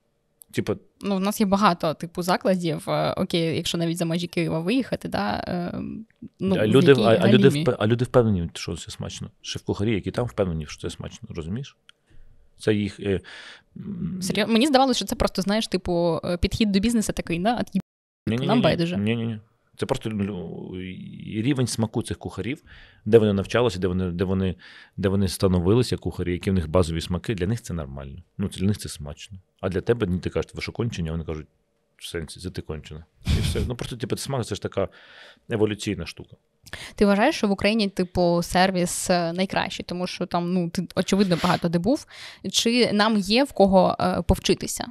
Типа, ну, в нас є багато типу закладів. Е, окей, якщо навіть за межі Києва виїхати, да, е, ну, а люди а, а, люди, а люди впевнені, що це смачно. Шеф-кухарі, які там впевнені, що це смачно, розумієш? Це їх. Е... Серйозно? Мені здавалося, що це просто, знаєш, типу, е, підхід до бізнесу такий, да? Ні, ні, нам ні, байдуже. Ні-ні. Це просто ну, рівень смаку цих кухарів, де вони навчалися, де вони де вони, де вони становилися, кухарі, які в них базові смаки. Для них це нормально. Ну для них це смачно. А для тебе ну, ти кажеш, ви що кончені, вони кажуть, в сенсі, це ти кончена. І все. Ну просто типу, смак це ж така еволюційна штука. Ти вважаєш, що в Україні, типу, сервіс е, найкращий, тому що там, ну, ти очевидно, багато де був. Чи нам є в кого е, повчитися?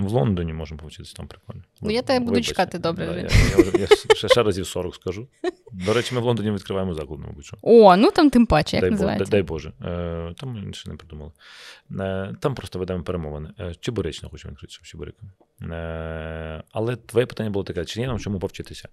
Ну, в Лондоні можемо повчитися, там прикольно. Ну, я тебе буду чекати добре. Да, вже. Я, я, я, я ще, ще разів 40 скажу. До речі, ми в Лондоні відкриваємо заклад, мабуть. що. О, ну там тим паче, як дай називається. Бо, дай Боже. Е, Там ми ще не придумали. Е, Там просто ведемо перемовини. Е, Чебуречно хочемо відкрити, щоб Е, Але твоє питання було таке: чи є нам чому повчитися?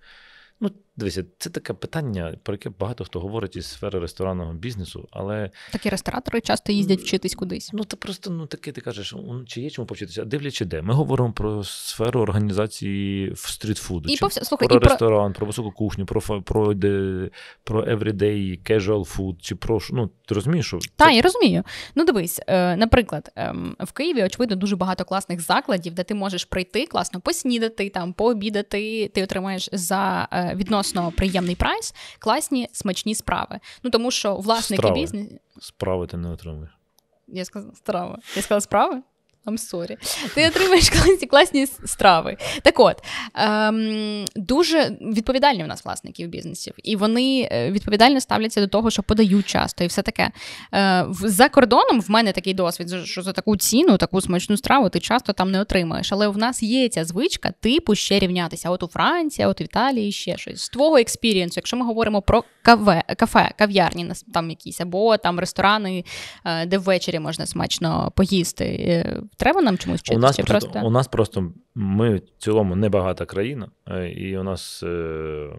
Ну, дивися, це таке питання, про яке багато хто говорить із сфери ресторанного бізнесу, але такі ресторатори часто їздять вчитись кудись. Ну це просто ну таке, ти кажеш, чи є чому повчитися? Дивлячи, де ми говоримо про сферу організації в стрітфуду, і повс... Слухай, про і ресторан, про... про високу кухню, про про де, про everyday casual food, чи про ну ти розумієш? що... Та це... я розумію. Ну дивись, е, наприклад, ем, в Києві очевидно дуже багато класних закладів, де ти можеш прийти класно поснідати, там пообідати. Ти отримаєш за. Е, відносно приємний прайс, класні смачні справи. Ну тому що власники бізнесу справи ти не отримуєш. Я сказала страви. Я сказала справи. I'm sorry. Ти отримаєш класні класні страви. Так от ем, дуже відповідальні у нас власників бізнесів, і вони е, відповідально ставляться до того, що подають часто, і все таке. Е, За кордоном в мене такий досвід, що за таку ціну, таку смачну страву ти часто там не отримаєш. Але в нас є ця звичка, типу ще рівнятися. От у Франції, от в Італії, ще щось. З твого експірієнсу, якщо ми говоримо про каве, кафе, кав'ярні там якісь або там ресторани, е, де ввечері можна смачно поїсти. Е, Треба нам чомусь вчитися? У нас просто, просто у нас просто ми в цілому небагата країна, е, і у нас е,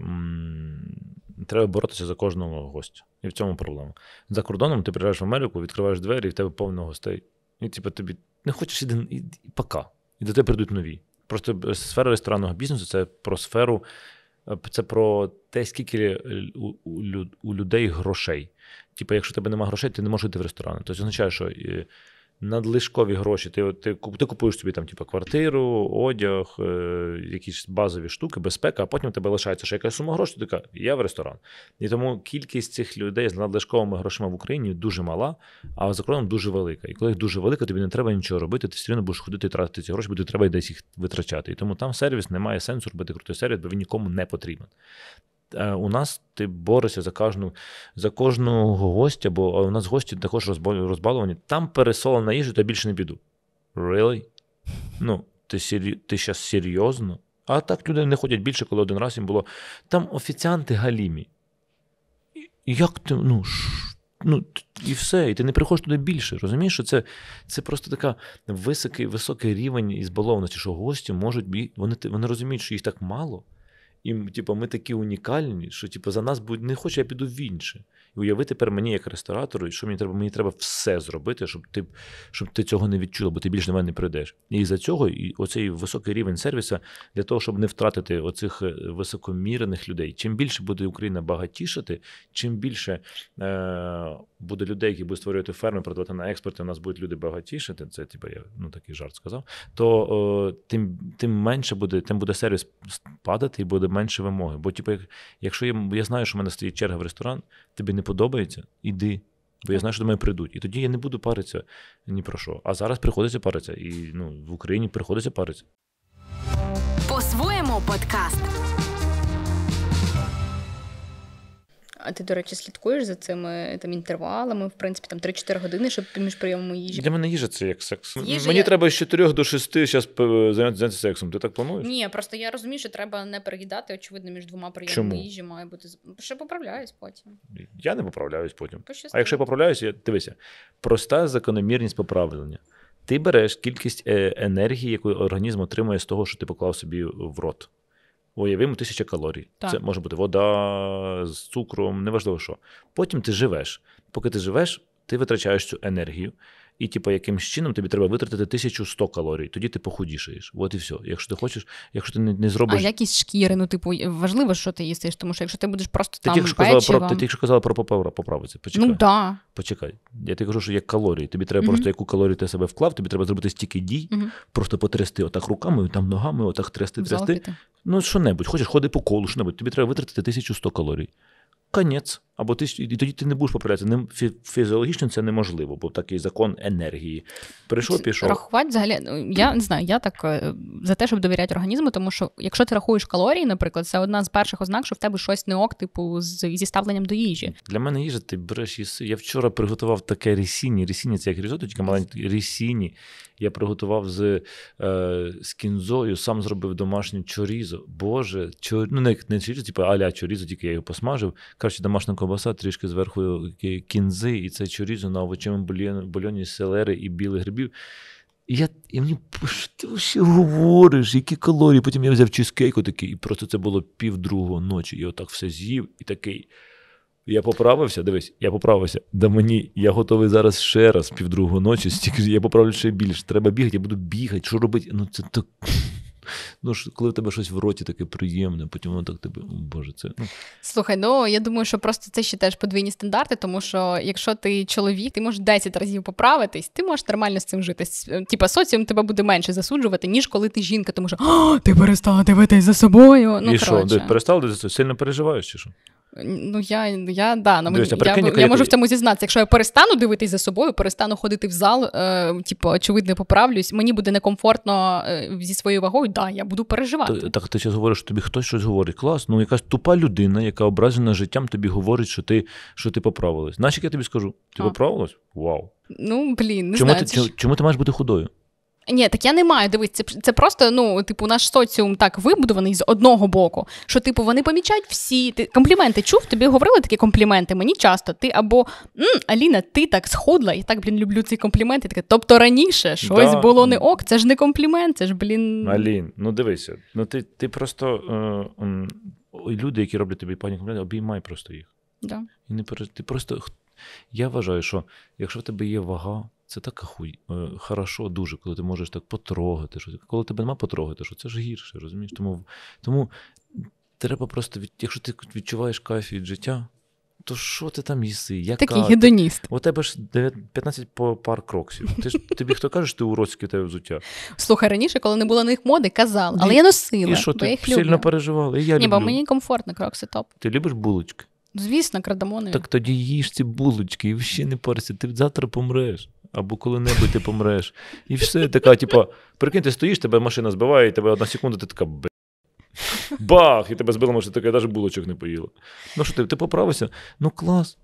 треба боротися за кожного гостя. І в цьому проблема. За кордоном ти приїжджаєш в Америку, відкриваєш двері, і в тебе повно гостей. І типу, тобі не хочеш іди, і, і пока. І до тебе прийдуть нові. Просто е, сфера ресторанного бізнесу це про сферу. Е, це про те, скільки у людей грошей. Типу, якщо тебе немає грошей, ти не можеш йти в ресторан. Тобто означає, що надлишкові гроші. Ти ти, ти купуєш собі там, типу, квартиру, одяг, е, якісь базові штуки, безпека, а потім у тебе лишається ще якась сума грошей, ти така, я в ресторан. І тому кількість цих людей з надлишковими грошима в Україні дуже мала, а за кордоном дуже велика. І коли їх дуже велика, тобі не треба нічого робити, ти все одно будеш ходити і тратити ці гроші, бо тобі треба десь їх витрачати. І тому там сервіс не має сенсу робити крутий сервіс, бо він нікому не потрібен. Е, у нас ти борешся за кожну за кожного гостя, бо е, у нас гості також розбаловані. Там пересолена їжа, та більше не піду. Really? Ну, ти сері... ти зараз серйозно? А так люди не ходять більше, коли один раз їм було. Там офіціанти галімі. Як ти? Ну, ш... ну і все, і ти не приходиш туди більше. Розумієш, що це це просто така високий високий рівень ізбалованості, що гості можуть. Вони вони розуміють, що їх так мало їм, типу, ми такі унікальні, що типу, за нас будуть не хоче, я піду в інше. І уяви тепер мені як ресторатору, що мені треба мені треба все зробити, щоб ти щоб ти цього не відчула, бо ти більше на мене не прийдеш. І за цього і оцей високий рівень сервісу для того, щоб не втратити оцих е, високомірених людей. Чим більше буде Україна багатішати, чим більше е, буде людей, які будуть створювати ферми, продавати на експорт, і у нас будуть люди багатіші, це типу, я ну такий жарт сказав. То о, тим тим менше буде, тим буде сервіс падати і буде менше вимоги. Бо, типу, як, якщо я, я знаю, що в мене стоїть черга в ресторан, тобі не подобається, іди. Бо я знаю, що до мене прийдуть. І тоді я не буду паритися ні про що. А зараз приходиться паритися. І ну, в Україні приходиться паритися. По-своєму подкаст. А ти, до речі, слідкуєш за цими там інтервалами, в принципі, там 3-4 години, щоб між прийомом їжі. Для мене їжа це як секс. Їжа Мені я... треба з 4 до 6 зараз зайнятися сексом. Ти так плануєш? Ні, просто я розумію, що треба не переїдати, очевидно, між двома прийомами Чому? їжі має бути. Ще поправляюсь потім. Я не поправляюсь потім. Пощастливо. А якщо я поправляюсь, я дивися. Проста закономірність поправлення. Ти береш кількість е, енергії, яку організм отримує з того, що ти поклав собі в рот уявимо, тисяча калорій. Так. Це може бути вода з цукром, неважливо що. Потім ти живеш. Поки ти живеш, ти витрачаєш цю енергію і, типу, якимсь чином тобі треба витратити 1100 калорій. Тоді ти похудішаєш. От і все. Якщо ти хочеш, якщо ти не, не зробиш. А якість шкіри, ну, типу, важливо, що ти їстиш, тому що якщо ти будеш просто ти там казала про ти тільки казала про поправиться. Почекай. Ну, да. Почекай. Я тобі кажу, що є калорії. Тобі треба mm просто яку калорію ти себе вклав, тобі треба зробити стільки дій, mm просто потрясти отак руками, там ногами, отак трясти, трясти. Ну, що небудь, хочеш, ходи по колу, що небудь. Тобі треба витратити 1100 калорій. Конець. Або ти і тоді ти не будеш поправлятися. фізіологічно це неможливо, бо такий закон енергії. Прийшов, пішов. Рахувати взагалі, ну, я не знаю, я так е, за те, щоб довіряти організму, тому що якщо ти рахуєш калорії, наприклад, це одна з перших ознак, що в тебе щось не ок, типу, з, зі ставленням до їжі. Для мене їжа, ти береш їси. Я вчора приготував таке рісіні. Рісіні це як різото, маленькі рісіні. Я приготував з е, з кінзою, сам зробив домашню чорізо. Боже, чор... ну не, не чорізо, типу аля чорізо, тільки я його посмажив. Коротше, домашнього кобаса, трішки зверху е, кінзи, і це чорізо на овочевому бульйоні селери і білих грибів. І я, і мені що ти ще говориш, які калорії. Потім я взяв чизкейку такий, і просто це було пів ночі. І отак все з'їв і такий. Я поправився, дивись, я поправився. Да мені я готовий зараз ще раз півдругої ночі. Стільки я поправлю ще більше. Треба бігати, я буду бігати. Що робити? Ну це так ну, коли в тебе щось в роті таке приємне, потім воно так тебе. Боже, це. Ну. Слухай, ну я думаю, що просто це ще теж подвійні стандарти, тому що якщо ти чоловік, ти можеш 10 разів поправитись, ти можеш нормально з цим жити. Типа соціум тебе буде менше засуджувати, ніж коли ти жінка, тому що ти перестала дивитись за собою. Ну, І що, перестала дивитися? Сильно переживаєш чи що? Ну, я я, да, на Дивіться, я, я, я можу в цьому зізнатися. Якщо я перестану дивитись за собою, перестану ходити в зал, е, типу, очевидно, поправлюсь, мені буде некомфортно е, зі своєю вагою да, я буду переживати. Т- так ти зараз говориш, що тобі хтось щось говорить. Клас, ну якась тупа людина, яка ображена життям, тобі говорить, що ти що ти поправилась. Знаєш, як я тобі скажу? Ти а. поправилась? Вау. Ну блін, не чому знаю. Ти, чому, чому ти маєш бути худою? Ні, так я не маю. Дивись, це це просто, ну, типу, наш соціум так вибудований з одного боку, що, типу, вони помічають всі. Ти компліменти чув, тобі говорили такі компліменти. Мені часто. Ти або «М, Аліна, ти так сходла, я так, блін, люблю ці компліменти. Таке, тобто раніше щось да. було не ок, це ж не комплімент, це ж, блін. Алін, ну дивися, ну ти ти просто е, е, люди, які роблять тобі пані компліменти, обіймай просто їх. Да. І не ти просто. Я вважаю, що якщо в тебе є вага. Це так хуй е, хорошо, дуже, коли ти можеш так потрогати. Що, Коли тебе нема потрогати, що це ж гірше, розумієш? Тому тому треба просто, від, якщо ти відчуваєш кайф від життя, то що ти там їси? Яка? Такий гедоніст. У тебе ж 15 пар кроксів. Ти ж тобі хто каже, що ти уроцьке тебе взуття? Слухай, раніше, коли не було на них моди, казали, але я носила. І що ти їх сильно люблю. переживала? І я Ні, люблю. бо мені комфортно крокси топ. Ти любиш булочки? Ну, звісно, крадамони. Так тоді їж ці булочки і ще не парся, ти завтра помреш. Або коли-небудь ти помреш. І все, така, типу, прикинь, ти стоїш, тебе машина збиває, і тебе одна секунда, ти така б. Бах! І тебе збила може така, я навіть булочок не поїла. Ну що ти, ти поправився? Ну клас.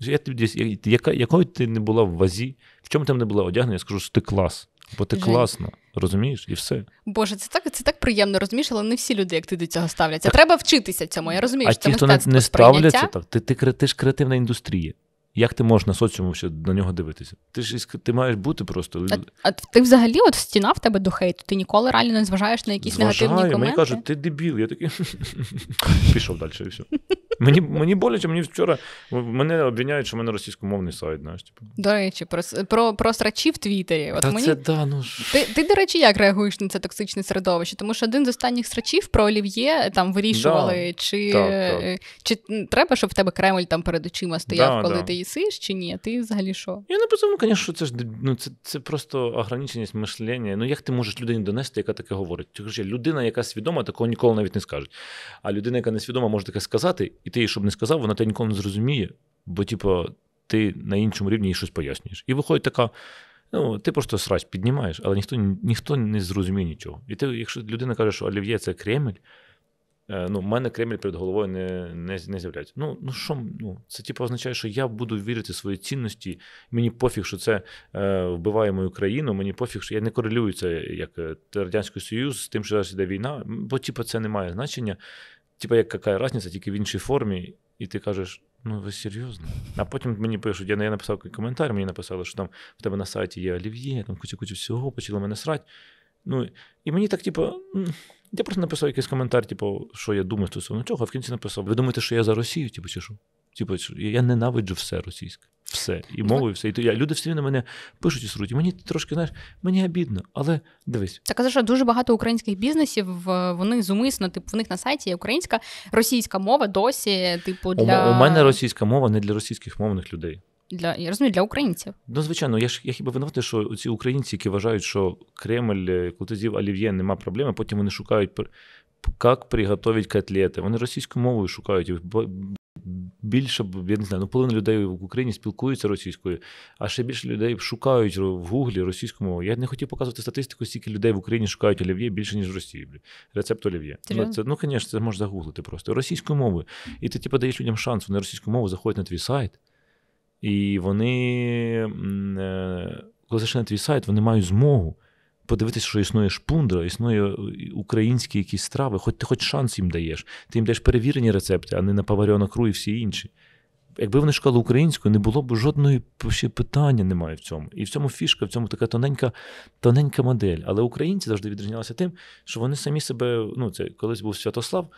Я, я, я, Якою ти не була в вазі, в чому там не була одягнена, я скажу, що ти клас. Бо ти Жаль. класно, розумієш, і все. Боже, це так це так приємно, розумієш, але не всі люди, як ти до цього ставляться. Так. Треба вчитися цьому. Я розумію, а ті, хто не, ставляться, так ти, ти ти ж креативна індустрія. Як ти можеш на соціуму ще на нього дивитися? Ти ж ти маєш бути просто. А, а ти взагалі от стіна в тебе до хейту. Ти ніколи реально не зважаєш на якісь Зважаю, негативні коменти? Мені кажуть, ти дебіл. Я такий *laughs* пішов далі і все. Мені мені боляче, мені вчора мене обвиняють, що в мене російськомовний сайт. знаєш. Типу. До речі, про про, про срачі в Твіттері. От Та мені... це, да, ну... Ти, ти, до речі, як реагуєш на це токсичне середовище? Тому що один з останніх срачів про олів'є е, там вирішували, да, чи так, так. Е, чи треба, щоб в тебе Кремль там перед очима стояв, да, коли ти їсиш чи ні? Ти взагалі що? Я не ну, звісно, що це ж ну, це це просто ограниченість мишлення. Ну як ти можеш людині донести, яка таке говорить? Тож людина, яка свідома, такого ніколи навіть не скаже. А людина, яка не свідома, може таке сказати, і ти їй щоб не сказав, вона тебе ніколи не зрозуміє, бо, типу, ти на іншому рівні їй щось пояснюєш. І виходить така. Ну, ти просто срач піднімаєш, але ніхто ніхто не зрозуміє нічого. І ти, якщо людина каже, що олів'є це Кремль, Е, ну, в мене Кремль перед головою не не, не з'являється. Ну ну що ну, це типу означає, що я буду вірити в свої цінності. Мені пофіг, що це е, вбиває мою країну. Мені пофіг, що я не корелюю це як е, Радянський Союз з тим, що зараз йде війна, бо типу, це не має значення. Типу, як яка різниця, тільки в іншій формі, і ти кажеш. Ну, ви серйозно? А потім мені пишуть, я я написав коментар, мені написали, що там в тебе на сайті є олів'є, там куча куча всього, почали мене срати. Ну, І мені так, типу, я просто написав якийсь коментар, типу, що я думаю стосовно чого, а в кінці написав: Ви думаєте, що я за Росію? Типу, чи що? Типу, я ненавиджу все російське. Все. І мову, і все. І то я люди всі на мене пишуть і сруть. Мені трошки, знаєш, мені обідно, але дивись. Так, а що дуже багато українських бізнесів, вони зумисно, типу, в них на сайті є українська російська мова досі, типу, для. У мене російська мова не для російських мовних людей. Для я розумію, для українців. Ну, звичайно, я ж я хіба винувати, що ці українці, які вважають, що Кремль, е, кутизів олів'є, нема проблеми, потім вони шукають, як приготувати котлети. Вони російською мовою шукають. Більше я не знаю, ну половина людей в Україні спілкуються російською, а ще більше людей шукають в Гуглі російську мову. Я не хотів показувати статистику, скільки людей в Україні шукають олів'є більше, ніж в Росії. Рецепт олів'є. Ну, це, ну, звісно, це можна загуглити просто російською мовою. І ти типу, даєш людям шанс, вони російську мову заходять на твій сайт. І вони, е, коли зайшли на твій сайт, вони мають змогу подивитися, що існує шпундра, існує е, українські якісь страви, хоч ти хоч шанс їм даєш. Ти їм даєш перевірені рецепти, а не на Паваріона Кру і всі інші. Якби вони шукали українською, не було б жодної питання немає в цьому. І в цьому фішка, в цьому така тоненька тоненька модель. Але українці завжди відрізнялися тим, що вони самі себе, ну це колись був Святослав,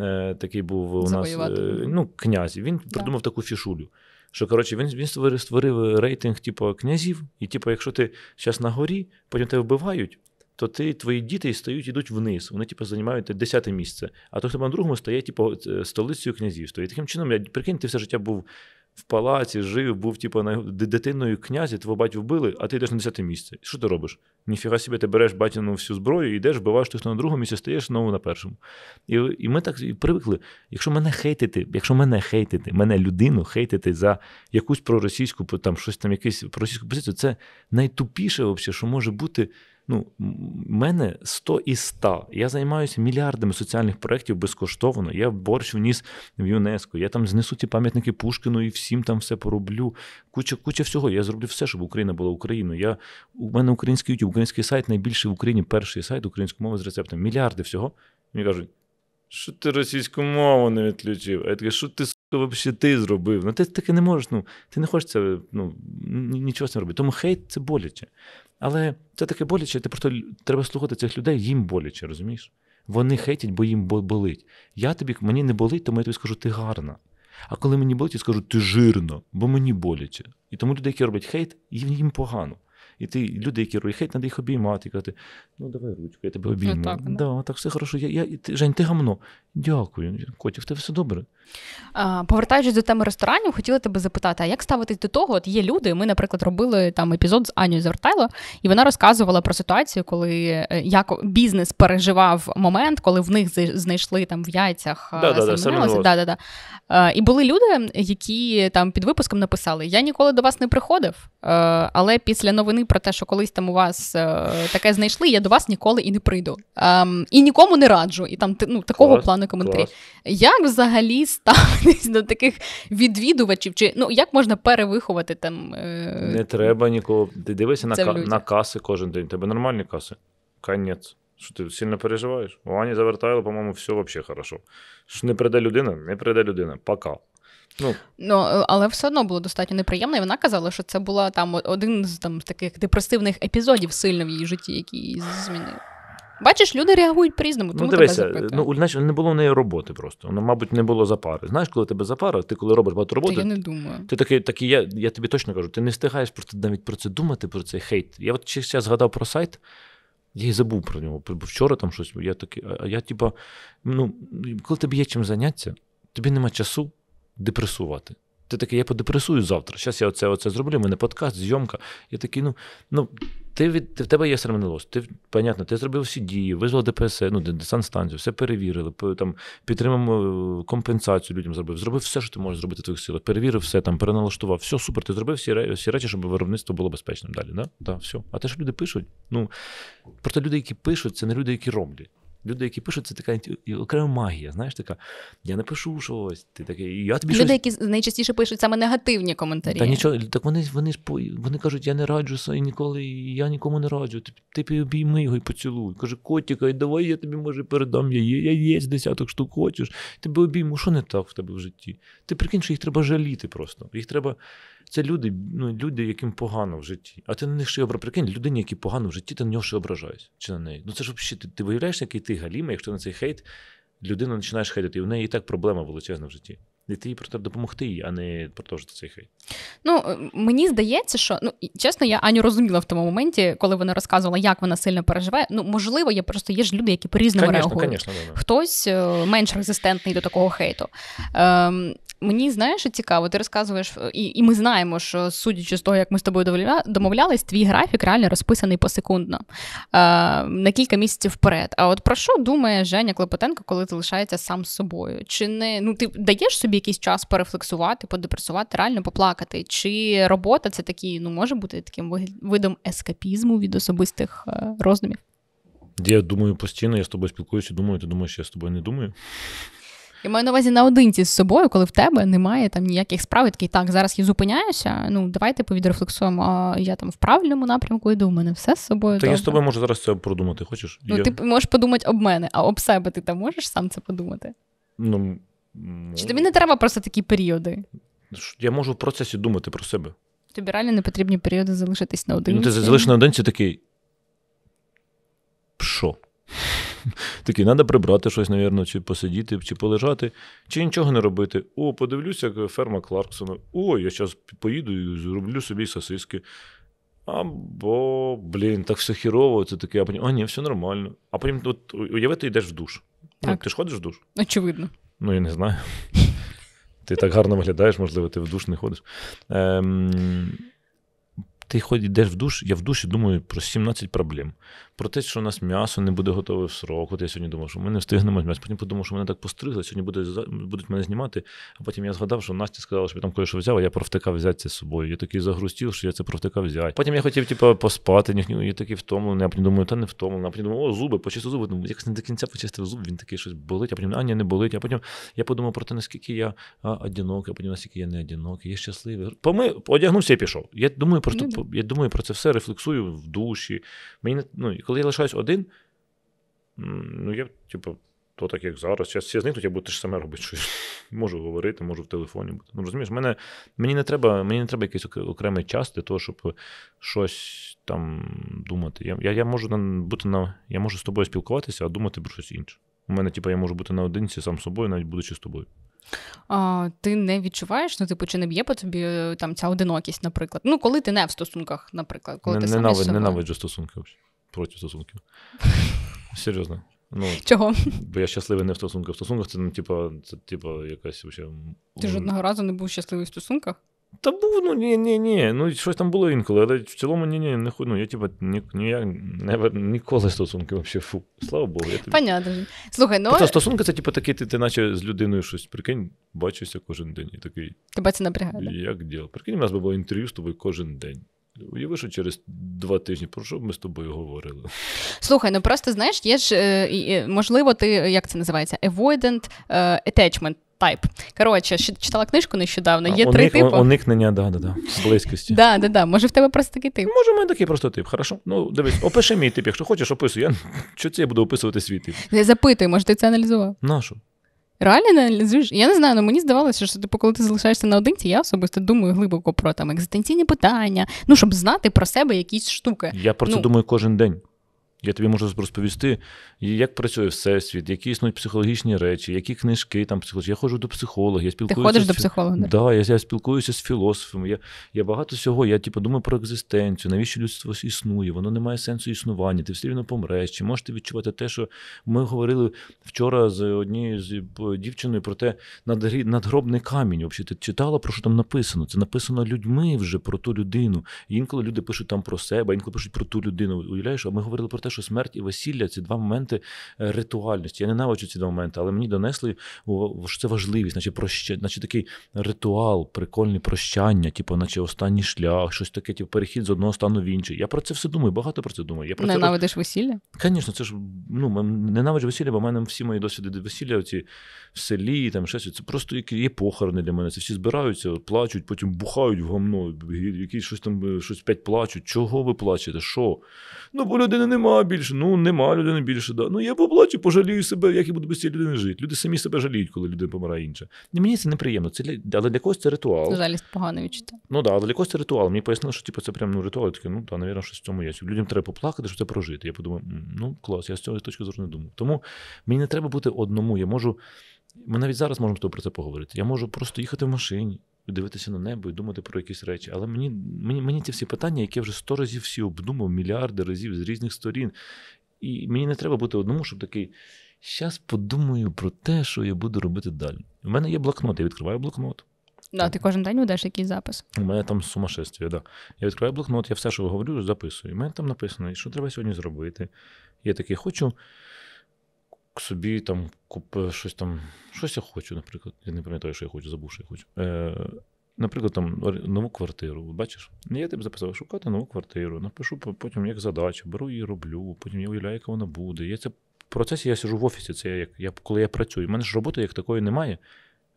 е, такий був у нас ну, князь. Він придумав да. таку фішулю. Що коротше, він він створив, створив рейтинг, типу, князів, і типу, якщо ти зараз на горі, потім тебе вбивають, то ти твої діти стають йдуть вниз. Вони типу, займають десяте місце. А то, хто на другому стає, типу, е, столицею князівства. І таким чином, я прикинь, ти все життя був в палаці жив, був типу, на дитиною князя, твого батю вбили, а ти йдеш на 10 місце. Що ти робиш? Ніфіга собі ти береш батіну всю зброю, йдеш, вбиваєш тих, хто на другому місці, стаєш знову на першому. І і ми так і привикли. Якщо мене хейтити, якщо мене хейтити, мене людину хейтити за якусь проросійську, там щось там, якусь російську позицію, це найтупіше, взагалі, що може бути ну, мене 100 із 100. Я займаюся мільярдами соціальних проєктів безкоштовно. Я борщ вніс в ЮНЕСКО. Я там знесу ті пам'ятники Пушкіну і всім там все пороблю. Куча куча всього. Я зроблю все, щоб Україна була Україною. Я, У мене український YouTube, український сайт найбільший в Україні перший сайт української мови з рецептом. Мільярди всього. Мені кажуть, що ти російську мову не відключив? А я такий, що ти вообще ти зробив. Ну ти таке не можеш. Ну ти не хочеш це ну, нічого з цим робити. Тому хейт це боляче. Але це таке боляче. Ти просто треба слухати цих людей, їм боляче, розумієш? Вони хейтять, бо їм болить. Я тобі мені не болить, тому я тобі скажу, ти гарна. А коли мені болить, я скажу, ти жирно, бо мені боляче. І тому люди, які роблять хейт, їм їм погано. І ти люди, які роблять хейт, треба їх обіймати і казати: ну давай ручку, я тебе обійму. так, да, так все хорошо. Я, я, ти, Жень, ти гамно. Дякую, Котів, в все добре. А, Повертаючись до теми ресторанів, хотіла тебе запитати: а як ставитись до того? От є люди. Ми, наприклад, робили там епізод з Анією Завертайло, і вона розказувала про ситуацію, коли е, як бізнес переживав момент, коли в них знайшли там в яйцях е, Да-да-да. Е, і були люди, які там під випуском написали: Я ніколи до вас не приходив, але після новини про те, що колись там у вас таке знайшли, я до вас ніколи і не прийду. Ем, і нікому не раджу. І там ну, такого Клас. плану коментарі. Клас. Як взагалі ставитись до таких відвідувачів? Чи ну як можна перевиховати там? Е... Не треба нікого. Ти дивишся на на каси кожен день. Тебе нормальні каси? Конець. Що ти сильно переживаєш? У Ані завертайло, по-моєму, все взагалі хорошо. Що не прийде людина, не прийде людина. Пока. Ну, ну але все одно було достатньо неприємно, і вона казала, що це була там один з там таких депресивних епізодів сильно в її житті, який змінив. Бачиш, люди реагують по-різному. Ну, тому ну, дивися, ну значить, не було в неї роботи просто. Воно, мабуть, не було запари. Знаєш, коли тебе запара, ти коли робиш багато роботи. Та я не думаю. Ти такий, такий я я тобі точно кажу, ти не встигаєш просто навіть про це думати, про цей хейт. Я от ще згадав про сайт. Я й забув про нього. Вчора там щось. Я такий, а я, типа, ну, коли тобі є чим зайнятися, тобі нема часу депресувати. Ти такий, я подепресую завтра. Зараз я оце оце зроблю, в мене подкаст, зйомка. Я такий, ну ну ти від ти, в тебе є серменелоз, ти понятно, ти зробив всі дії, визвав ДПС, ну, дистанстанцію, все перевірили, там, підтримав е, компенсацію людям зробив, зробив все, що ти можеш зробити в твоїх силах. Перевірив все, там, переналаштував, все, супер, ти зробив всі всі речі, щоб виробництво було безпечним далі. Да? Да, все. А те, що люди пишуть, ну, проте люди, які пишуть, це не люди, які роблять. Люди, які пишуть, це така окрема магія. Знаєш, така я не пишу щось. Ти такий, я тобі люди, щось... які найчастіше пишуть саме негативні коментарі. Та нічого, так вони вони ж вони кажуть, я не раджу і ніколи, я нікому не раджу. Ти, ти типу, обійми його і поцілуй. Каже, котіка, давай я тобі може передам. Я є, я є десяток штук, хочеш. Тебе обійму, що не так в тебе в житті? Ти прикинь, що їх треба жаліти просто. Їх треба. Це люди, ну, люди, яким погано в житті. А ти на них ще обра прикинь, людині, які погано в житті, ти на нього ще ображаєшся чи на неї. Ну це ж взагалі, ти, ти виявляєш, який ти галіма, якщо на цей хейт людину починаєш хейтити, і в неї і так проблема величезна в житті. І ти їй про допомогти їй, а не продовжити цей хейт. Ну е, мені здається, що ну чесно, я Аню розуміла в тому моменті, коли вона розказувала, як вона сильно переживає. Ну можливо, я просто є ж люди, які по різному реагують. Конечно, конечно, да, Хтось е, менш резистентний до такого хейту. Ем, Мені знаєш, що цікаво, ти розказуєш, е, і і ми знаємо, що судячи з того, як ми з тобою домовлялись, твій графік реально розписаний посекундно а, е, на кілька місяців вперед. А от про що думає Женя Клопотенко, коли залишається сам з собою? Чи не ну ти даєш собі якийсь час порефлексувати, подепресувати, реально поплакати? Чи робота це такий, ну може бути таким видом ескапізму від особистих е, роздумів? Я думаю постійно, я з тобою спілкуюся, думаю, ти думаєш, я з тобою не думаю. Я маю на увазі наодинці з собою, коли в тебе немає там ніяких справ, і такий так, зараз я зупиняюся. Ну давайте типу, повідрефлексуємо. А я там в правильному напрямку йду, у мене все з собою. Та добре. я з тобою можу зараз це продумати. Хочеш? Ну я... ти типу, можеш подумати об мене, а об себе ти там можеш сам це подумати? Ну чи тобі не треба просто такі періоди? Я можу в процесі думати про себе. Тобі реально не потрібні періоди залишитись наодинці? Ну, ти залишиш наодинці такий. Пшо. *laughs* Такий, треба прибрати щось, напевно, чи посидіти, чи полежати, чи нічого не робити. О, подивлюся, як ферма Кларксона. О, я зараз поїду і зроблю собі сосиски. Або, блін, так все хірово, це таке, а потім, а ні, все нормально. А потім, от, уяви, ти йдеш в душ. Ну, ти ж ходиш в душ? Очевидно. Ну, я не знаю. *laughs* Ти так гарно виглядаєш, можливо, ти в душ не ходиш. Ем, ти хоч йдеш в душ, я в душі думаю про 17 проблем. Про те, що у нас м'ясо не буде готове в срок. От я сьогодні думав, що ми не встигнемо м'ясо. Потім подумав, що мене так постригли, сьогодні буде, будуть мене знімати. А потім я згадав, що Настя сказала, що я там кое що взяв, а я провтикав взяти це з собою. Я такий загрустів, що я це провтикав взяти. Потім я хотів типу, поспати, я такий втомлений, Я потім думаю, та не втомлений. А потім думаю, о, зуби, почистив зуби. Думаю, якось не до кінця почистив зуб, він такий щось болить, а потім а ні, не болить. А потім я подумав про те, наскільки я одинокий, а потім наскільки я не одинокий, я щасливий. Поми, одягнувся і пішов. Я думаю, просто ну Типу, я думаю про це все, рефлексую в душі. Мені ну, Коли я лишаюсь один, ну я, типу, то так, як зараз, зараз я зникнуть, я буду те ж саме робити. щось. *laughs* Можу говорити, можу в телефоні бути. Ну, розумієш, мене, мені не треба мені не треба якийсь окремий час для того, щоб щось там думати. Я я, я можу на, бути на, я можу з тобою спілкуватися, а думати про щось інше. У мене, типу, я можу бути наодинці сам з собою, навіть будучи з тобою а, ти не відчуваєш, ну типу, чи не б'є по тобі е, там ця одинокість, наприклад. Ну, коли ти не в стосунках, наприклад, коли не, ти ненавид, сам ненавиджу стосунки взагалі. проти стосунків. *laughs* Серйозно. Ну, Чого? Бо я щасливий не в стосунках. В стосунках це ну, типу, це типу, якась. взагалі. Ти жодного разу не був щасливий в стосунках? Та був, ну ні, ні, ні. Ну щось там було інколи, але в цілому ні, ні, не ну, я типа ні, ніяк не ніколи стосунки взагалі. Фу. Слава Богу. я тобі. Понятно. Слухай, ну. Та тобто е- стосунки це типу такий, ти, ти наче з людиною щось, прикинь, бачишся кожен день і такий. Тебе це напрягає? Як діло? Прикинь, у нас би було інтерв'ю з тобою кожен день. Уяви, що через два тижні про що б ми з тобою говорили? Слухай, ну просто знаєш, є ж е, можливо, ти як це називається? Avoidant е, attachment type. Коротше, читала книжку нещодавно. Є уник, три типи. Уникнення, да, да, да, близькості. Да, да, да. Може, в тебе просто такий тип. Може, в мене такий просто тип. Хорошо. Ну, дивись, опиши мій тип, якщо хочеш, описуй. Я *laughs* що це я буду описувати свій тип? Не запитуй, може, ти це аналізував? Нашу реально не аналізуєш. Я не знаю, але ну, мені здавалося, що типу, коли ти залишаєшся наодинці, я особисто думаю глибоко про там екзистенційні питання, ну щоб знати про себе якісь штуки. Я про це ну, думаю кожен день. Я тобі можу розповісти, як працює всесвіт, які існують психологічні речі, які книжки там психологічні. Я ходжу до психолога, я спілкуюся. Ти ходиш з... до психолога? да, я я спілкуюся з філософами. Я я багато всього. Я типу, думаю про екзистенцію, навіщо людство існує, воно не має сенсу існування, ти все рівно помреш. Чи можете відчувати те, що ми говорили вчора з однією з е, дівчиною про те, надгробний камінь. Взагалі, ти читала про що там написано? Це написано людьми вже про ту людину. І інколи люди пишуть там про себе, інколи пишуть про ту людину. Уявляєш, а ми говорили про те те, що смерть і весілля це два моменти е, ритуальності. Я ненавиджу ці два моменти, але мені донесли, що це важливість, значить, прощ... значить такий ритуал, прикольне прощання, типу, наче останній шлях, щось таке, типу, перехід з одного стану в інший. Я про це все думаю, багато про це думаю. Я про Ненавидиш це... весілля? Звісно, це ж ну, ненавиджу весілля, бо в мене всі мої досвіди весілля оці в селі, там щось. Це просто є похорони для мене. Це всі збираються, плачуть, потім бухають в гамно, якісь щось там, е, щось п'ять плачуть. Чого ви плачете? Що? Ну, бо людини немає більше, ну нема людини більше. Да. Ну я поплачу, пожалію себе, як я буду без цієї людини жити. Люди самі себе жаліють, коли людина помирає інша. І мені це неприємно. Це але для когось це ритуал. Жалість погано відчуття. Ну да, але для когось це ритуал. Мені пояснили, що типу, це прям ну, ритуал. Я такий, ну та, навірно, щось в цьому є. Людям треба поплакати, щоб це прожити. Я подумав, ну клас, я з цього точки зору не думав. Тому мені не треба бути одному. Я можу. Ми навіть зараз можемо про це поговорити. Я можу просто їхати в машині дивитися на небо і думати про якісь речі. Але мені мені, мені ці всі питання, які я вже сто разів всі обдумав, мільярди разів з різних сторін. І мені не треба бути одному, щоб такий. Щас подумаю про те, що я буду робити далі. У мене є блокнот, я відкриваю блокнот. Да, так. Ти кожен день ведеш якийсь запис? У мене там сумасшествие, да. Я відкриваю блокнот, я все, що говорю, записую. У мене там написано, що треба сьогодні зробити. Я такий хочу собі там куп, е, щось там, щось я хочу, наприклад. Я не пам'ятаю, що я хочу, забув, що я хочу. Е, Наприклад, там нову квартиру, бачиш, я тобі типу записав шукати нову квартиру, напишу потім як задачу, беру її, роблю, потім я уявляю, яка вона буде. Я це в процесі я сижу в офісі, це я, як я коли я працюю. У мене ж роботи як такої немає.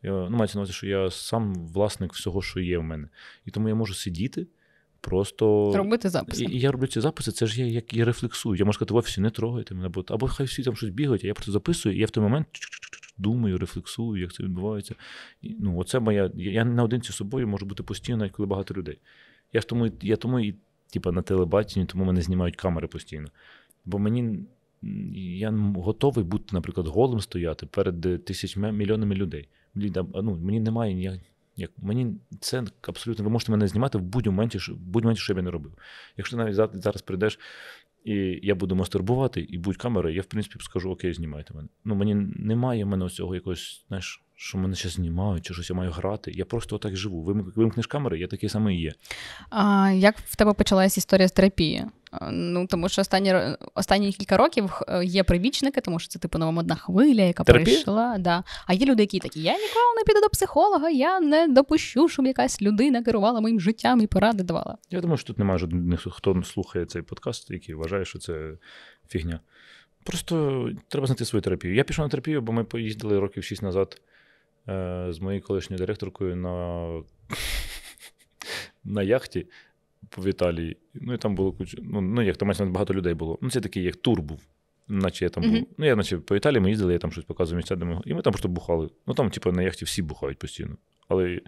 Я, ну, мається на увазі, що я сам власник всього, що є в мене. І тому я можу сидіти. Просто робити записи. І, я роблю ці записи, це ж я як і рефлексую. Я можу сказати, в офісі не трогайте мене, бо або хай всі там щось бігають, а я просто записую, і я в той момент думаю, рефлексую, як це відбувається. І, ну, оце моя. Я наодинці з собою можу бути постійно, навіть коли багато людей. Я ж тому я тому і типу, на телебаченні, тому мене знімають камери постійно. Бо мені я готовий бути, наприклад, голим стояти перед е, тисячами мільйонами людей. Ну, Мені немає ніяких. Як мені це абсолютно, ви можете мене знімати в будь-якому моменті, будь-моменті, що я б не робив. Якщо навіть зараз прийдеш і я буду мастурбувати, і будь камери, я в принципі скажу, окей, знімайте мене. Ну мені немає в мене ось цього якогось, знаєш, що мене ще знімають, чи щось я маю грати. Я просто отак живу. Вим, вимкнеш камери, я такий самий є. А як в тебе почалась історія з терапії? Ну тому що останні останні кілька років е, є привічники, тому що це типу нова модна хвиля, яка Терапія? прийшла. Да. А є люди, які такі: я ніколи не піду до психолога, я не допущу, щоб якась людина керувала моїм життям і поради давала. Я думаю, що тут немає жодних, хто слухає цей подкаст, який вважає, що це фігня. Просто треба знайти свою терапію. Я пішов на терапію, бо ми поїздили років шість назад Е, з моєю колишньою директоркою на на яхті в Італії. Ну і там було куча. Ну, ну як там майже багато людей було. Ну, це такий як тур був. Наче я там був. Mm-hmm. Ну, я наче по Італії ми їздили, я там щось показував місця, де ми. І ми там просто бухали. Ну там, типу, на яхті всі бухають постійно. Але ми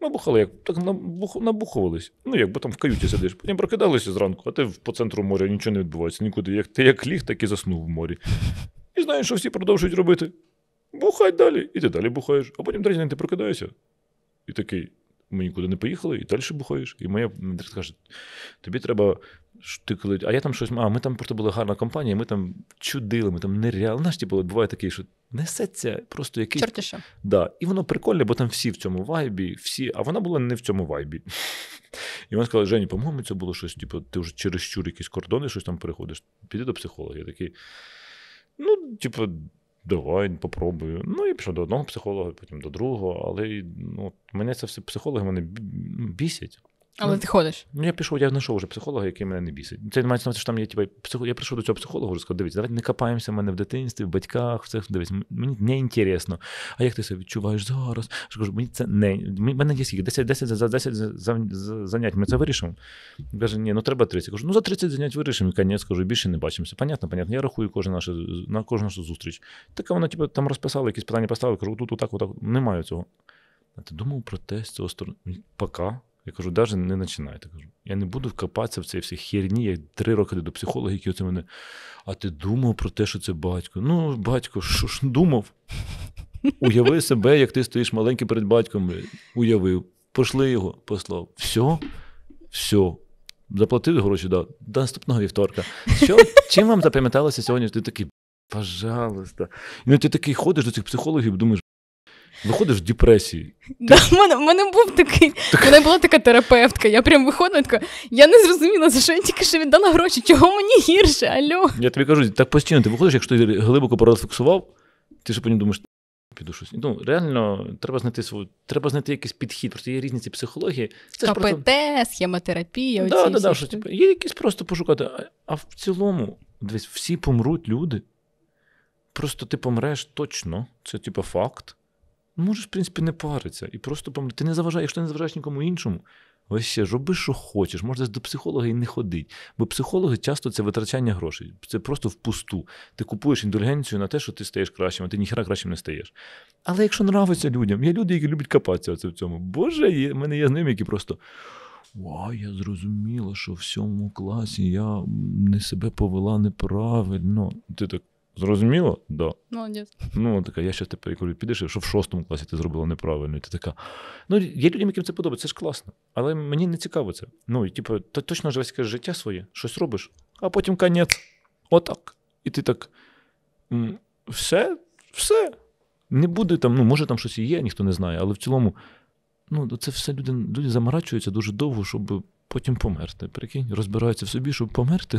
ну, бухали, як так набух, набухувались. Ну, якби там в каюті сидиш, потім прокидалися зранку, а ти по центру моря нічого не відбувається. Нікуди. Як ти як ліг, так і заснув в морі. І знаєш, що всі продовжують робити. Бухай далі. І ти далі бухаєш, а потім третій день ти прокидаєшся. І такий, ми нікуди не поїхали, і далі бухаєш. І моя каже: тобі треба. Ти коли, А я там щось. А ми там просто була гарна компанія, ми там чудили, ми там нереально. Знаєш, типу, буває такий, що несеться просто якийсь. Чортиша. Да. І воно прикольне, бо там всі в цьому вайбі, всі, а вона була не в цьому вайбі. І вона сказала: Жені, по-моєму, це було щось, типу, ти вже через щур якісь кордони, щось там переходиш. Піди до психолога. Я такий. Ну, типу, давай попробую. Ну і пішов до одного психолога, потім до другого. Але ну, мене це все психологи мене ну, бісять. Але ну, ти ходиш. Ну, я пішов, я знайшов вже психолога, який мене не бісить. Це не мається на що там є, типу, психо... я прийшов до цього психолога і сказав, дивіться, давайте не копаємося в мене в дитинстві, в батьках, в цих, дивіться, мені не інтересно. А як ти себе відчуваєш зараз? Я кажу, мені це не, мені, мене є скільки, 10, 10, за 10 занять, ми це вирішимо. Він каже, ні, ну треба 30. Я кажу, ну за 30 занять вирішимо, і конець, кажу, більше не бачимося. Понятно, понятно, я рахую кожен наш, на кожну нашу зустріч. Так вона, типу, там розписала, якісь питання поставили, кажу, тут, отак, отак, немає цього. А ти думав про те з цього сторони? Пока. Я кажу, навіть не починайте. Кажу, я не буду копатися в цій всій херні. Я три роки до психолога, які оце мене. А ти думав про те, що це батько? Ну, батько, що ж думав? Уяви себе, як ти стоїш маленький перед батьком. Уявив, пошли його, послав. Все, все. Заплатив гроші, да. До наступного вівторка. Що? Чим вам запам'яталося сьогодні? Ти такий, пожалуйста. Ну ти такий ходиш до цих психологів, і думаєш, Виходиш в депресії. Да, мене, мене був такий. Так... мене була така терапевтка. Я прям виходила така, я не зрозуміла, за що я тільки що віддала гроші, чого мені гірше? Алло. Я тобі кажу, так постійно ти виходиш, якщо ти глибоко порефлексував, ти ж потім думаєш, піду щось. Ну, реально, треба знайти свою, треба знайти якийсь підхід. Просто є різниці психології. Це КПТ, просто... схемотерапія. Да, да, да, що, типу, є якісь просто пошукати. А, а в цілому, десь всі помруть люди. Просто ти помреш точно, це типу факт можеш, в принципі, не паритися. І просто пам'ятати, ти не заважаєш, якщо ти не заважаєш нікому іншому. Ось ще, роби, що хочеш, можна до психолога і не ходить. Бо психологи часто це витрачання грошей. Це просто впусту. Ти купуєш індульгенцію на те, що ти стаєш кращим, а ти ніхера кращим не стаєш. Але якщо нравиться людям, є люди, які люблять копатися в цьому. Боже, є, в мене є з ними, які просто. Вау, я зрозуміла, що в сьомому класі я не себе повела неправильно. Ти так. Зрозуміло? Да. Молодець. Ну, така, я ще тепер кажу, підеш, що в шостому класі ти зробила неправильно. І ти така. Ну, є людям, яким це подобається, це ж класно. Але мені не цікаво це. Ну, і, типу, ти точно весь життя своє, щось робиш, а потім конець. Отак. І ти так. Все, все. Не буде там, ну, може, там щось і є, ніхто не знає, але в цілому, ну, це все люди люди заморачуються дуже довго, щоб потім померти. Прикинь, розбираються в собі, щоб померти.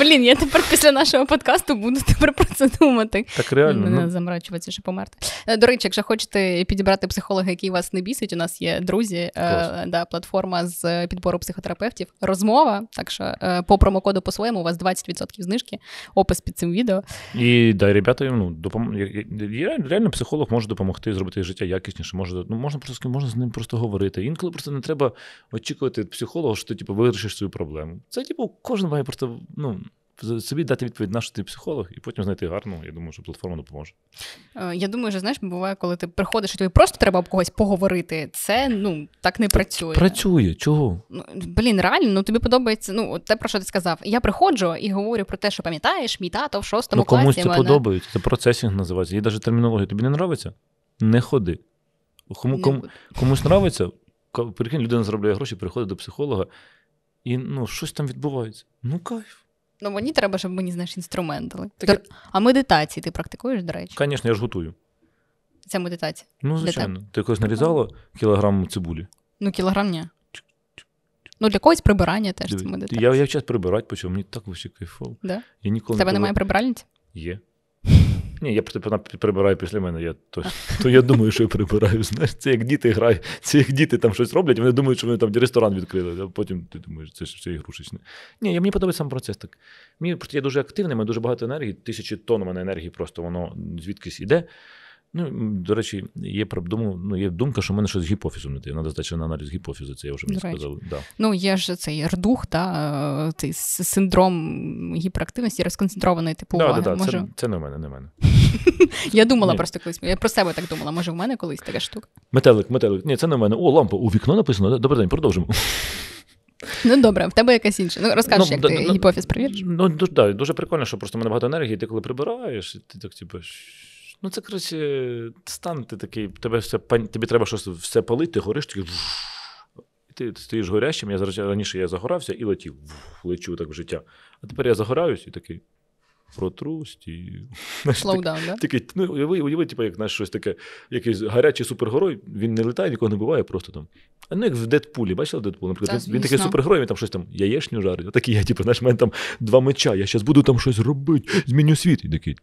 Блін, я тепер після нашого подкасту буду тепер про це думати. Так реально. Не ну. замрачуватися, щоб померти. Е, до речі, якщо хочете підібрати психолога, який вас не бісить, у нас є друзі, е, да, платформа з підбору психотерапевтів. Розмова. Так що е, по промокоду по-своєму у вас 20% знижки, опис під цим відео. І да, ребята, ну допом... реально психолог може допомогти зробити життя якісніше. Може, ну можна просто можна з ним просто говорити. Інколи просто не треба очікувати від психолога, що ти типу, вирішиш свою проблему. Це типу кожен має просто ну собі дати відповідь, на що ти психолог, і потім знайти гарну. Я думаю, що платформа допоможе. Е, я думаю, що знаєш, буває, коли ти приходиш, і тобі просто треба об когось поговорити. Це ну так не працює. Працює, чого? Ну, Блін, реально, ну тобі подобається. Ну, те, про що ти сказав. Я приходжу і говорю про те, що пам'ятаєш, мій тато в шостому ну, класі. комусь це вона... подобається. Це процесінг називається. Є навіть термінологія. Тобі не подобається? Не ходи. Кому, кому, комусь подобається, прикинь, людина заробляє гроші, приходить до психолога, і ну, щось там відбувається. Ну, кайф. Ну, мені треба, щоб мені знаєш інструмент дали. Так... А медитації ти практикуєш, до речі? Звісно, я ж готую. Це медитація. Ну, звичайно. Ти якось нарізала кілограм цибулі? Ну, кілограм ні. Ну, для когось прибирання теж Диві. це медитація. Я я час прибирати почав, мені так лише кайфово. Да? Я ніколи У тебе немає прибиральниці? Є. *laughs* Ні, я вона прибираю після мене. Я, То то я думаю, що я прибираю. Знаєш, Це як діти грають, це як діти там щось роблять, вони думають, що вони там ресторан відкрили, а потім ти думаєш, це ж все ігрушечне. Ні, мені подобається сам процес так. Мені я дуже активний, мене дуже багато енергії, тисячі тонн у мене енергії, просто воно звідкись іде. Ну, до речі, є думу, ну, є думка, що в мене щось з гіпофізом не те. Треба здача на аналіз гіпофізу, це я вже мені сказав. Да. Ну, є ж цей рдух, да, цей синдром гіперактивності, розконцентрований типу да, уваги. Да, да, може... Це це не в мене, не в мене. *laughs* Я думала Ні. просто колись. Я про себе так думала. Може, в мене колись така штука. Метелик, метелик. Ні, це не в мене. О, лампа, у вікно написано. Добрий день, продовжимо. *laughs* Ну добре, в тебе якась інша. Ну розкажеш, ну, як да, ти ну, гіпофіз перевіриш? Ну, дуже, да, дуже прикольно, що просто в мене багато енергії, ти коли прибираєш, ти так типу. Ну, це коротше, стан ти такий, тебе все, тобі треба щось все палити, ти гориш такий. І ти стоїш горящим. Я зараз раніше я загорався і летів, лечу так в життя. А тепер я загораюсь і такий. Про трусті. Слоудаун, да? Тільки ну, уяви, уяви, типу, як наш щось таке, якийсь гарячий супергерой, він не літає, нікого не буває, просто там. А ну як в Дедпулі, бачила Дедпул? Наприклад, Та, він, він такий супергерой, він там щось там яєшню жарить. Отакий я, типу, знаєш, в мене там два меча, я зараз буду там щось робити, зміню світ. І такий,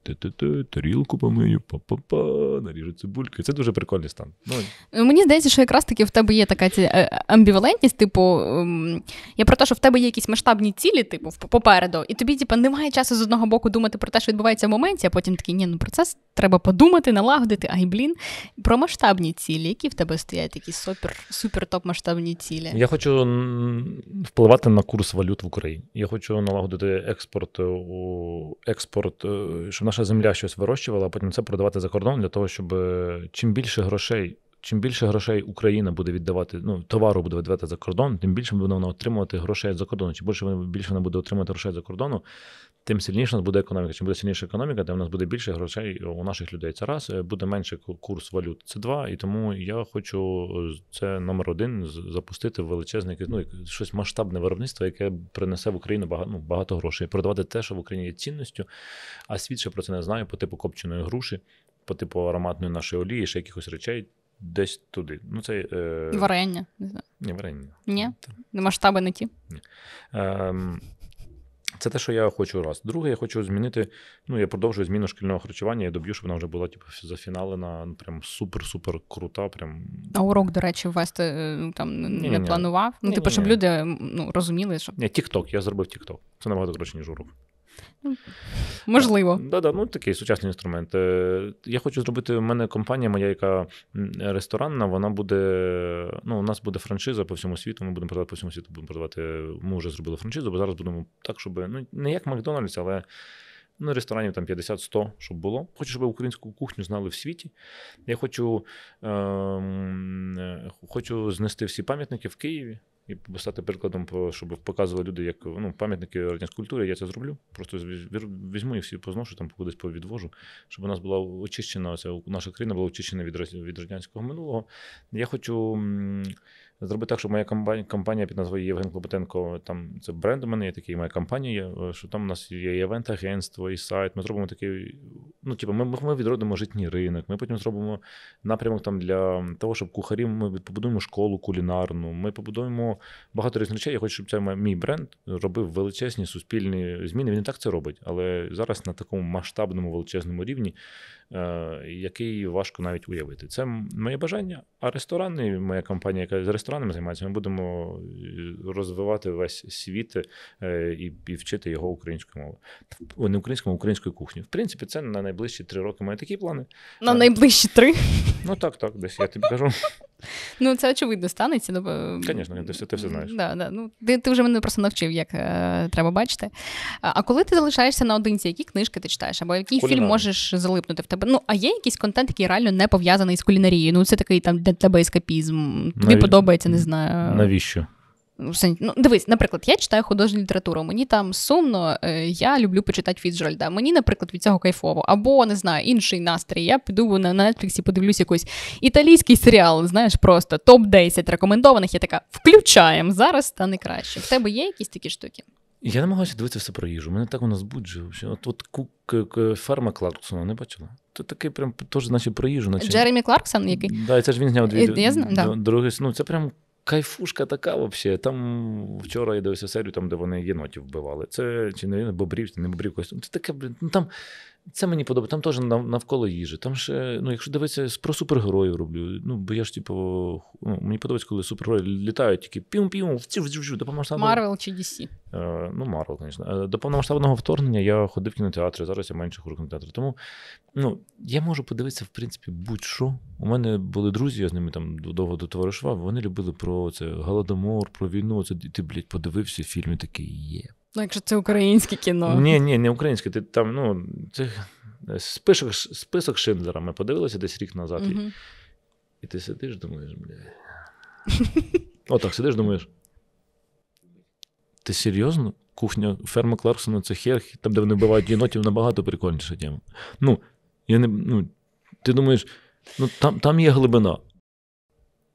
тарілку помию, па-па-па зелена, ріжу цибульку. Це дуже прикольний стан. Ну, ну, Мені здається, що якраз таки в тебе є така ці е, е, амбівалентність, типу, ем, я про те, що в тебе є якісь масштабні цілі, типу, попереду, і тобі, типу, немає часу з одного боку думати про те, що відбувається в моменті, а потім такий, ні, ну про це треба подумати, налагодити, ай, блін. Про масштабні цілі, які в тебе стоять, такі супер, супер топ масштабні цілі. Я хочу впливати на курс валют в Україні. Я хочу налагодити експорт, е, експорт, щоб наша земля щось вирощувала, а потім це продавати за кордон для того, щоб е, чим більше грошей, чим більше грошей Україна буде віддавати, ну товару буде віддавати за кордон, тим більше буде вона отримувати грошей за кордону. Чим більше вона більше вона буде отримати грошей за кордону, тим сильніше у нас буде економіка. Чим буде сильніша економіка, тим в нас буде більше грошей у наших людей. Це раз е, буде менше курс валют. Це два. І тому я хочу е, це номер один запустити величезне ну, щось масштабне виробництво, яке принесе в Україну багато ну, багато грошей. Продавати те, що в Україні є цінністю, а світ ще про це не знає по типу копченої груші по типу ароматної нашої олії, ще якихось речей десь туди. Ну, це, е... Варення, не знаю. Ні, варення. Ні? Та. Масштаби не ті. Ні. Е, це те, що я хочу раз. Друге, я хочу змінити. Ну, я продовжую зміну шкільного харчування. Я доб'ю, щоб вона вже була типу, зафіналена. Ну, прям супер-супер крута. Прям а урок, до речі, ввести е, ну, там не Ні-ні-ні. планував. Ну, типу, щоб люди ну, розуміли, що Ні, Тікток. Я зробив Тік-Ток. Це набагато краще, ніж урок. Можливо. Да-да, ну такий сучасний інструмент. Е, я хочу зробити. У мене компанія, моя, яка ресторанна, вона буде. Ну, у нас буде франшиза по всьому світу. Ми будемо продавати по всьому світу, будемо продавати. Ми вже зробили франшизу, бо зараз будемо так, щоб ну не як Макдональдс, але. Ну, ресторанів там 50-100, щоб було. Хочу, щоб українську кухню знали в світі. Я хочу ем, е, хочу знести всі пам'ятники в Києві і стати прикладом, щоб показували люди, як ну, пам'ятники радянської культури, я це зроблю. Просто візьму і всі позношу, там кудись повідвожу, щоб у нас була очищена, оця наша країна була очищена від від радянського минулого. Я хочу Зробити так, щоб моя компанія, компанія під назвою Євген Клопотенко, там це бренд у мене є такий, моя компанія є, е, що там у нас є івент агентство і сайт. Ми зробимо такий. Ну, типу, ми ми відродимо житній ринок, ми потім зробимо напрямок там для того, щоб кухарів ми побудуємо школу кулінарну, ми побудуємо багато різних речей. Я хочу, щоб цей мій бренд робив величезні суспільні зміни. Він і так це робить, але зараз на такому масштабному величезному рівні Е, який важко навіть уявити. Це моє бажання. А ресторани, моя компанія, яка з ресторанами займається, ми будемо е, розвивати весь світ е, і і вчити його українською мовою. Не українському, а українською кухню. В принципі, це на найближчі три роки має такі плани. На найближчі три? Ну так, так, десь я тобі кажу. Ну, це очевидно станеться. Звісно, ну, ти, ти все знаєш. Да, да. Ну, Ти ти вже мене просто навчив, як е, треба бачити. А коли ти залишаєшся наодинці, які книжки ти читаєш, або який Кулінарний. фільм можеш залипнути в тебе? Ну, а є якийсь контент, який реально не пов'язаний з кулінарією. Ну, це такий там для тебе ескапізм. Тобі Наві... подобається, не знаю. Навіщо? Ну, ну, дивись, наприклад, я читаю художню літературу, мені там сумно, е, я люблю почитати Фіцджеральда, Мені, наприклад, від цього кайфово, або не знаю, інший настрій. Я піду на Netflix подивлюсь якийсь італійський серіал, знаєш, просто топ-10 рекомендованих. Я така включаємо зараз, стане краще. В тебе є якісь такі штуки? Я намагаюся дивитися все про їжу. Мене так воно збуджує. От от кук ферма Кларксона не бачила. Це такий прям теж, наче про їжу. Наче... Джеремі Кларксон, який? Да, це ж він зняв е, дві. Я знаю, да. дороги. Ну це прям Кайфушка така взагалі. Там вчора я дивився серію, там, де вони єнотів вбивали. Це чи не бобрів, чи не бобрів, ну, Це таке, блін. Ну там це мені подобається. Там теж навколо їжі. Там ще ну, якщо дивитися, про супергероїв роблю. Ну, бо я ж, типу, ну, мені подобається, коли супергерої літають, тільки пім-пім, до повномасштабного... Марвел чи DC? Е, ну, Марвел, звісно. Е, до повномасштабного вторгнення я ходив в кінотеатри, зараз я менше ходжу в кінотеатри. Тому, ну, я можу подивитися, в принципі, будь-що. У мене були друзі, я з ними там довго до товаришував. вони любили про це голодомор, про війну. Це ти, блядь, подивився фільм і такий є. Ну, якщо це українське кіно. Ні, ні, не українське. Ти там, ну, це список список Шиндлера. Ми подивилися десь рік назад. Угу. І, і ти сидиш, думаєш, бля. *laughs* Отак, сидиш, думаєш. Ти серйозно? Кухня ферма Кларксона це хер, там, де вони вбивають єнотів, набагато прикольніше. тема. Ну, я не, ну, ти думаєш, ну там там є глибина.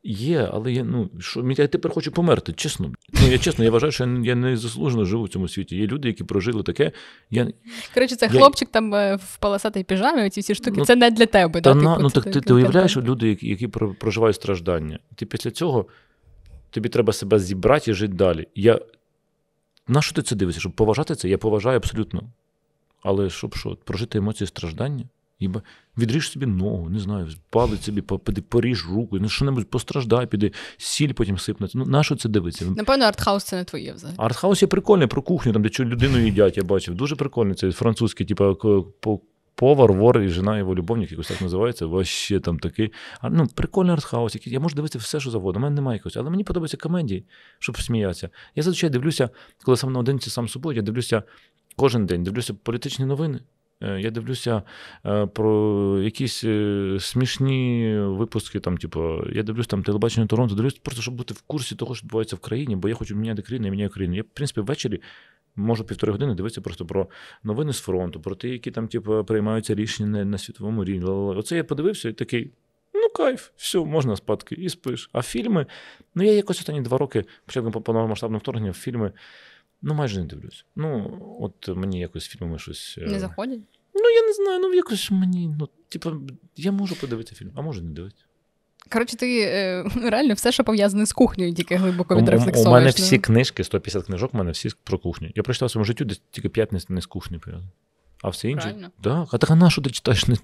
Є, але я ну що я тепер хочу померти. Чесно, ну я чесно, я вважаю, що я, не заслужено живу в цьому світі. Є люди, які прожили таке. Я коротше, це я... хлопчик там е, в полосатій піжамі. Ці всі штуки. Ну, це не для тебе. Та да, на, типу, ну так ти, ти уявляєш люди, які, які проживають страждання. Ти після цього тобі треба себе зібрати і жити далі. Я на що ти це дивишся? Щоб поважати це, я поважаю абсолютно. Але щоб що, прожити емоції страждання? Ібо відріж собі ногу, не знаю, палець собі, піди, поріж руку, ну що небудь постраждай, піди, сіль потім сипнеться. Ну на що це дивиться? Напевно, артхаус це не твоє взагалі. Артхаус є прикольний про кухню, там де чу людину їдять, я бачив. Дуже прикольний. Це французький, типу, повар, вор і жена його любовник, якось так називається. Ваще там такий. А ну прикольний артхаус, який я можу дивитися все, що завгодно, У мене немає якогось. Але мені подобається комедії, щоб сміятися. Я зазвичай дивлюся, коли сам наодинці сам собою, я дивлюся кожен день, дивлюся політичні новини. Е, я дивлюся е, про якісь е, смішні випуски. Там, типу, я дивлюсь там телебачення Торонто, дивлюся просто щоб бути в курсі того, що відбувається в країні, бо я хочу міняти країну, я міняю країну. Я, в принципі, ввечері. Можу півтори години дивитися просто про новини з фронту, про те, які там типу, приймаються рішення на світовому рівні. Оце я подивився і такий: ну кайф, все, можна спадки і спиш. А фільми, ну я якось останні два роки, початком повномасштабного вторгнення, фільми. Ну, майже не дивлюсь. Ну, от мені якось з фільмами щось. Е, не заходять? Ну, я не знаю, ну якось мені. Ну, типу, я можу подивитися фільм, а може, не дивитися. Коротше, ти е, *laughs* реально все, що пов'язане з кухнею, тільки глибоко відрефлексовуєш. У мене ну. всі книжки, 150 книжок, у мене всі про кухню. Я прочитав в своєму життю, десь тільки 5 не, не з кухні пов'язано. А все інше. Правильно. Да. А так, а на що ти читаєш? Не,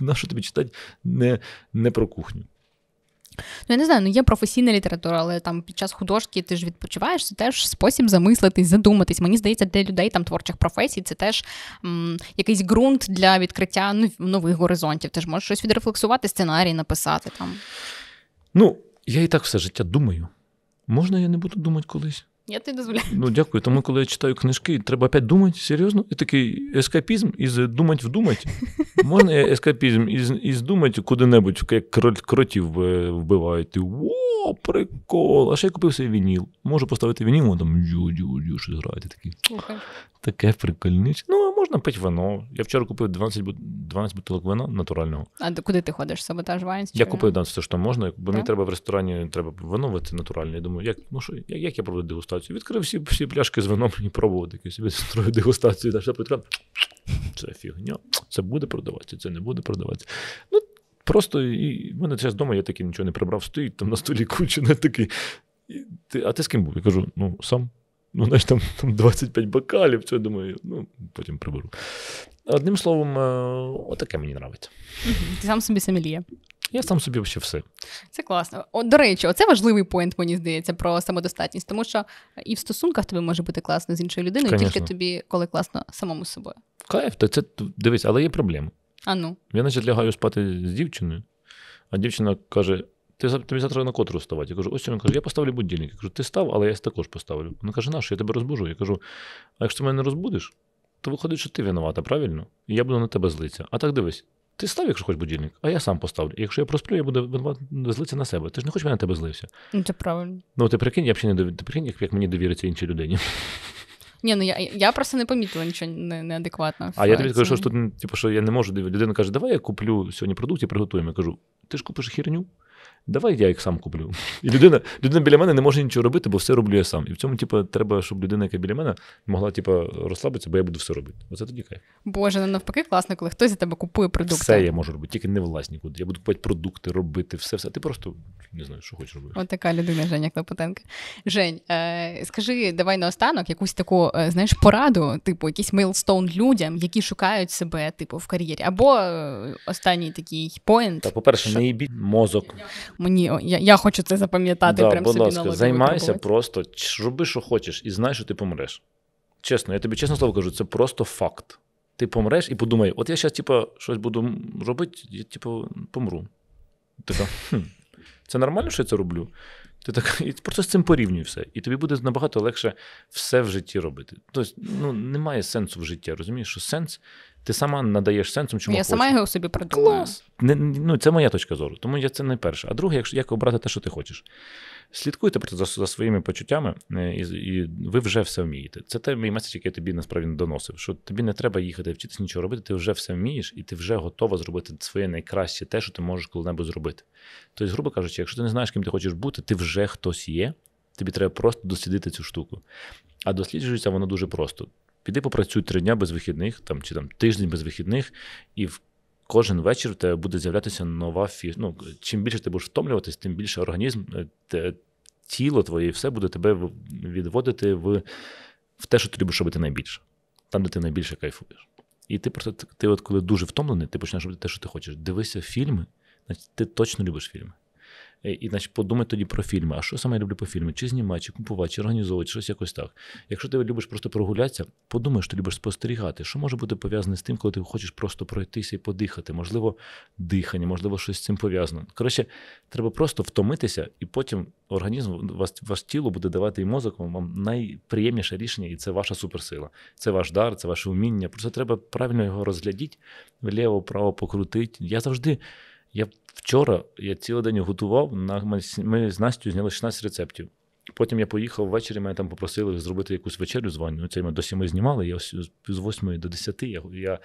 на що тобі читати не, не про кухню? Ну, я не знаю, ну є професійна література, але там під час художки ти ж відпочиваєш, це теж спосіб замислитись, задуматись. Мені здається, для людей там творчих професій це теж м, якийсь ґрунт для відкриття ну, нових горизонтів. Ти ж можеш щось відрефлексувати, сценарій написати там. Ну, я і так все життя думаю. Можна я не буду думати колись? Я тобі дозволяю. Ну дякую. Тому коли я читаю книжки, треба опять думати серйозно. І такий ескапізм із думать вдумати *laughs* Можна ескапізм із із думать куди-небудь, як кротів е, вбивають. Ти О, прикол! А ще я купив собі вініл. Можу поставити вініл, воно там дю-дю-дю, щось грають. Такі. Таке прикольніше. Ну, а можна пити вино. Я вчора купив 12 12 бутилок вина натурального. А куди ти ходиш? Саботаж Вайнс? Я купив все, що можна, бо yeah. мені треба в ресторані треба вино, це натуральне. Я думаю, як ну що, як, як я проведу дегустацію? дегустацію. Відкрив всі всі пляшки з вином і пробував такий собі строю дегустацію. Та все потрібно. Це фігня, це буде продаватися, це не буде продаватися. Ну, Просто і в мене зараз вдома, я таки нічого не прибрав, стоїть там на столі куча, не такий. Ти, а ти з ким був? Я кажу, ну сам. Ну, знаєш, там там 25 бокалів, це думаю, ну потім приберу. Одним словом, е, отаке мені нравиться. Ти сам собі самілія. Я сам собі ще все. Це класно. О, До речі, це важливий поінт, мені здається, про самодостатність, тому що і в стосунках тобі може бути класно з іншою людиною, Конечно. тільки тобі, коли класно самому з собою. Кайф, то це дивись, але є проблеми. А ну. Я значить, лягаю спати з дівчиною, а дівчина каже: ти тобі завтра на котру вставати. Я кажу, ось він каже, я поставлю будильник. Я кажу, ти став, але я також поставлю. Вона каже, наш, я тебе розбужу. Я кажу, а якщо ти мене не розбудеш? то тобто виходить, що ти винувата, правильно? І я буду на тебе злитися. А так дивись, ти став, якщо хоч будильник, а я сам поставлю. І якщо я просплю, я буду злитися на себе. Ти ж не хочеш, мене на тебе злився. Ну, Це правильно. Ну, ти прикинь, я б ще не дов... ти прикинь, як мені довіриться іншій людині. Ні, ну я я просто не помітила нічого неадекватного. А я тобі кажу, що тут, типу, що я не можу. Людина каже, давай я куплю сьогодні продукт і приготуємо. Я кажу, ти ж купиш херню? давай я їх сам куплю. І людина людина біля мене не може нічого робити, бо все роблю я сам. І в цьому, типу, треба, щоб людина, яка біля мене, могла типу, розслабитися, бо я буду все робити. Оце тоді кайф. Боже, ну навпаки, класно, коли хтось за тебе купує продукти. Все я можу робити, тільки не власні куди. Я буду купувати продукти, робити, все, все. Ти просто не знаю, що хочеш робити. От така людина, Женя Клопотенка. Жень, е, скажи, давай наостанок якусь таку, е, знаєш, пораду, типу, якийсь мейлстоун людям, які шукають себе, типу, в кар'єрі. Або е, останній такий поінт. Та, по-перше, не їбіть мозок мені я я хочу це запам'ятати. Да, прям будь собі ласка, Займайся просто роби, що хочеш, і знай, що ти помреш. Чесно, я тобі чесно слово кажу, це просто факт. Ти помреш і подумай, от я зараз, типу, щось буду робити, я типу, помру. Така, хм, це нормально, що я це роблю? Ти так і просто з цим порівнюй все. І тобі буде набагато легше все в житті робити. Тобто, ну немає сенсу в житті, розумієш, що сенс ти сама надаєш сенсом, чому я хочеш. сама його собі придумала. Клас. Не, ну, Це моя точка зору, тому я це не перше. А друге, якщо як обрати те, що ти хочеш. Слідкуйте за, за своїми почуттями, е, і і ви вже все вмієте. Це те мій меседж, який я тобі насправді доносив. Що тобі не треба їхати, вчитися нічого робити, ти вже все вмієш, і ти вже готова зробити своє найкраще те, що ти можеш коли-небудь зробити. Тобто, грубо кажучи, якщо ти не знаєш, ким ти хочеш бути, ти вже хтось є. Тобі треба просто дослідити цю штуку. А досліджується воно дуже просто. Піди попрацюй три дня без вихідних, там чи там тиждень без вихідних, і в кожен вечір в тебе буде з'являтися нова фі... Ну, Чим більше ти будеш втомлюватись, тим більше організм, е, те, тіло твоє, і все буде тебе відводити в в те, що ти любиш робити найбільше, там, де ти найбільше кайфуєш. І ти просто ти, от коли дуже втомлений, ти почнеш робити те, що ти хочеш. Дивися фільми, значить ти точно любиш фільми. Е, і значить, подумай тоді про фільми. А що саме я люблю по фільму? Чи знімати, чи купувати, чи організовувати, щось якось так. Якщо ти любиш просто прогулятися, подумай, що ти любиш спостерігати. Що може бути пов'язане з тим, коли ти хочеш просто пройтися і подихати? Можливо, дихання, можливо, щось з цим пов'язано. Коротше, треба просто втомитися, і потім організм вас, ваш тіло буде давати і мозок вам найприємніше рішення, і це ваша суперсила. Це ваш дар, це ваше вміння. Просто треба правильно його розглядіть, вліво, право покрутити. Я завжди. Я вчора я цілий день готував. На, Ми з Настю зняли 16 рецептів. Потім я поїхав ввечері, мене там попросили зробити якусь вечерю з ванню. Ну, це ми до 7 знімали, я ось з 8 до 10 я я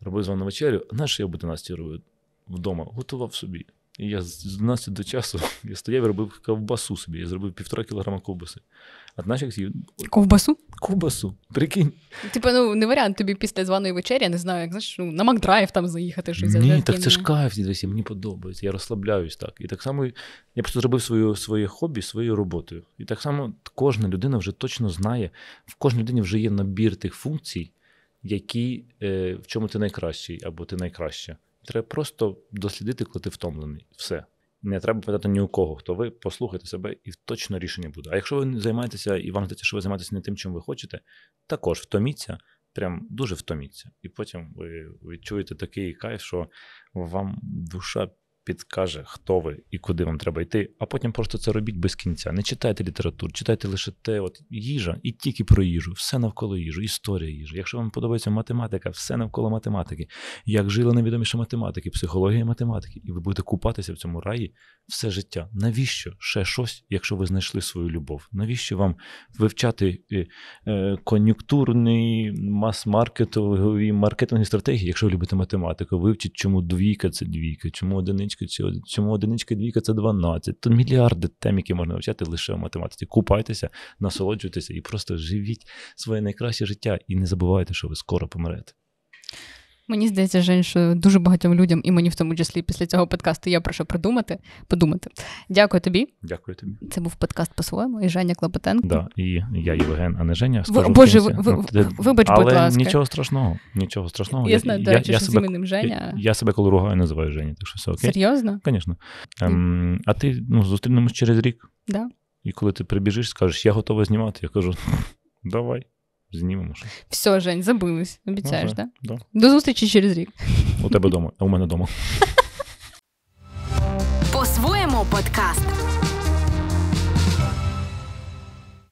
робив з вами вечерю. Наш я об 11 робив вдома, готував собі. І я з 12 до часу *laughs* я стояв і робив ковбасу собі. Я зробив півтора кілограма ковбаси. А наших з'їв. Ковбасу? Ковбасу. Прикинь. Типа, ну не варіант тобі після званої вечері, я не знаю, як знаєш, ну, на Макдрайв там заїхати щось. Ні, так це ж кайф, дідусі, мені подобається. Я розслабляюсь так. І так само я просто зробив свою, своє хобі своєю роботою. І так само кожна людина вже точно знає, в кожній людині вже є набір тих функцій, які, е, в чому ти найкращий або ти найкраща. Треба просто дослідити, коли ти втомлений. Все. Не треба питати ні у кого, хто ви послухайте себе, і точно рішення буде. А якщо ви займаєтеся і вам здається, що ви займаєтеся не тим, чим ви хочете, також втоміться, прям дуже втоміться. І потім ви відчуєте такий кайф, що вам душа підкаже, хто ви і куди вам треба йти, а потім просто це робіть без кінця. Не читайте літературу, читайте лише те, от їжа і тільки про їжу, все навколо їжу, історія їжі. Якщо вам подобається математика, все навколо математики. Як жили найвідоміше математики, психологія математики, і ви будете купатися в цьому раї все життя. Навіщо ще щось, якщо ви знайшли свою любов? Навіщо вам вивчати е, е, кон'юнктурні мас-маркетові маркетингові стратегії, якщо ви любите математику? Вивчіть, чому двійка це двійка, чому одиничка? одиничку, чи чому одиничка і двійка це 12. То мільярди тем, які можна вивчати лише в математиці. Купайтеся, насолоджуйтеся і просто живіть своє найкраще життя. І не забувайте, що ви скоро помрете. Мені здається, Жень, що дуже багатьом людям, і мені в тому числі після цього подкасту я прошу придумати, подумати. Дякую тобі. Дякую тобі. Це був подкаст по-своєму. І Женя Клопотенко. Да, І я Євген, а не Женя. В, боже, ви, ну, ви, вибач, Але будь ласка. Нічого страшного. Нічого страшного. Я знаю, до речі, я, що я себе, Женя. Я, я себе коли ругаю, називаю Женя, так що все окей. Серйозно? Звісно. Ем, а ти ну, зустрінемось через рік. Да. І коли ти прибіжиш, скажеш, я готова знімати, я кажу, давай. Знімемо. Що. Все, Жень, забились. Обіцяєш, так? Ну, да? Да. До зустрічі через рік. У тебе вдома, а у мене вдома. По-своєму подкаст.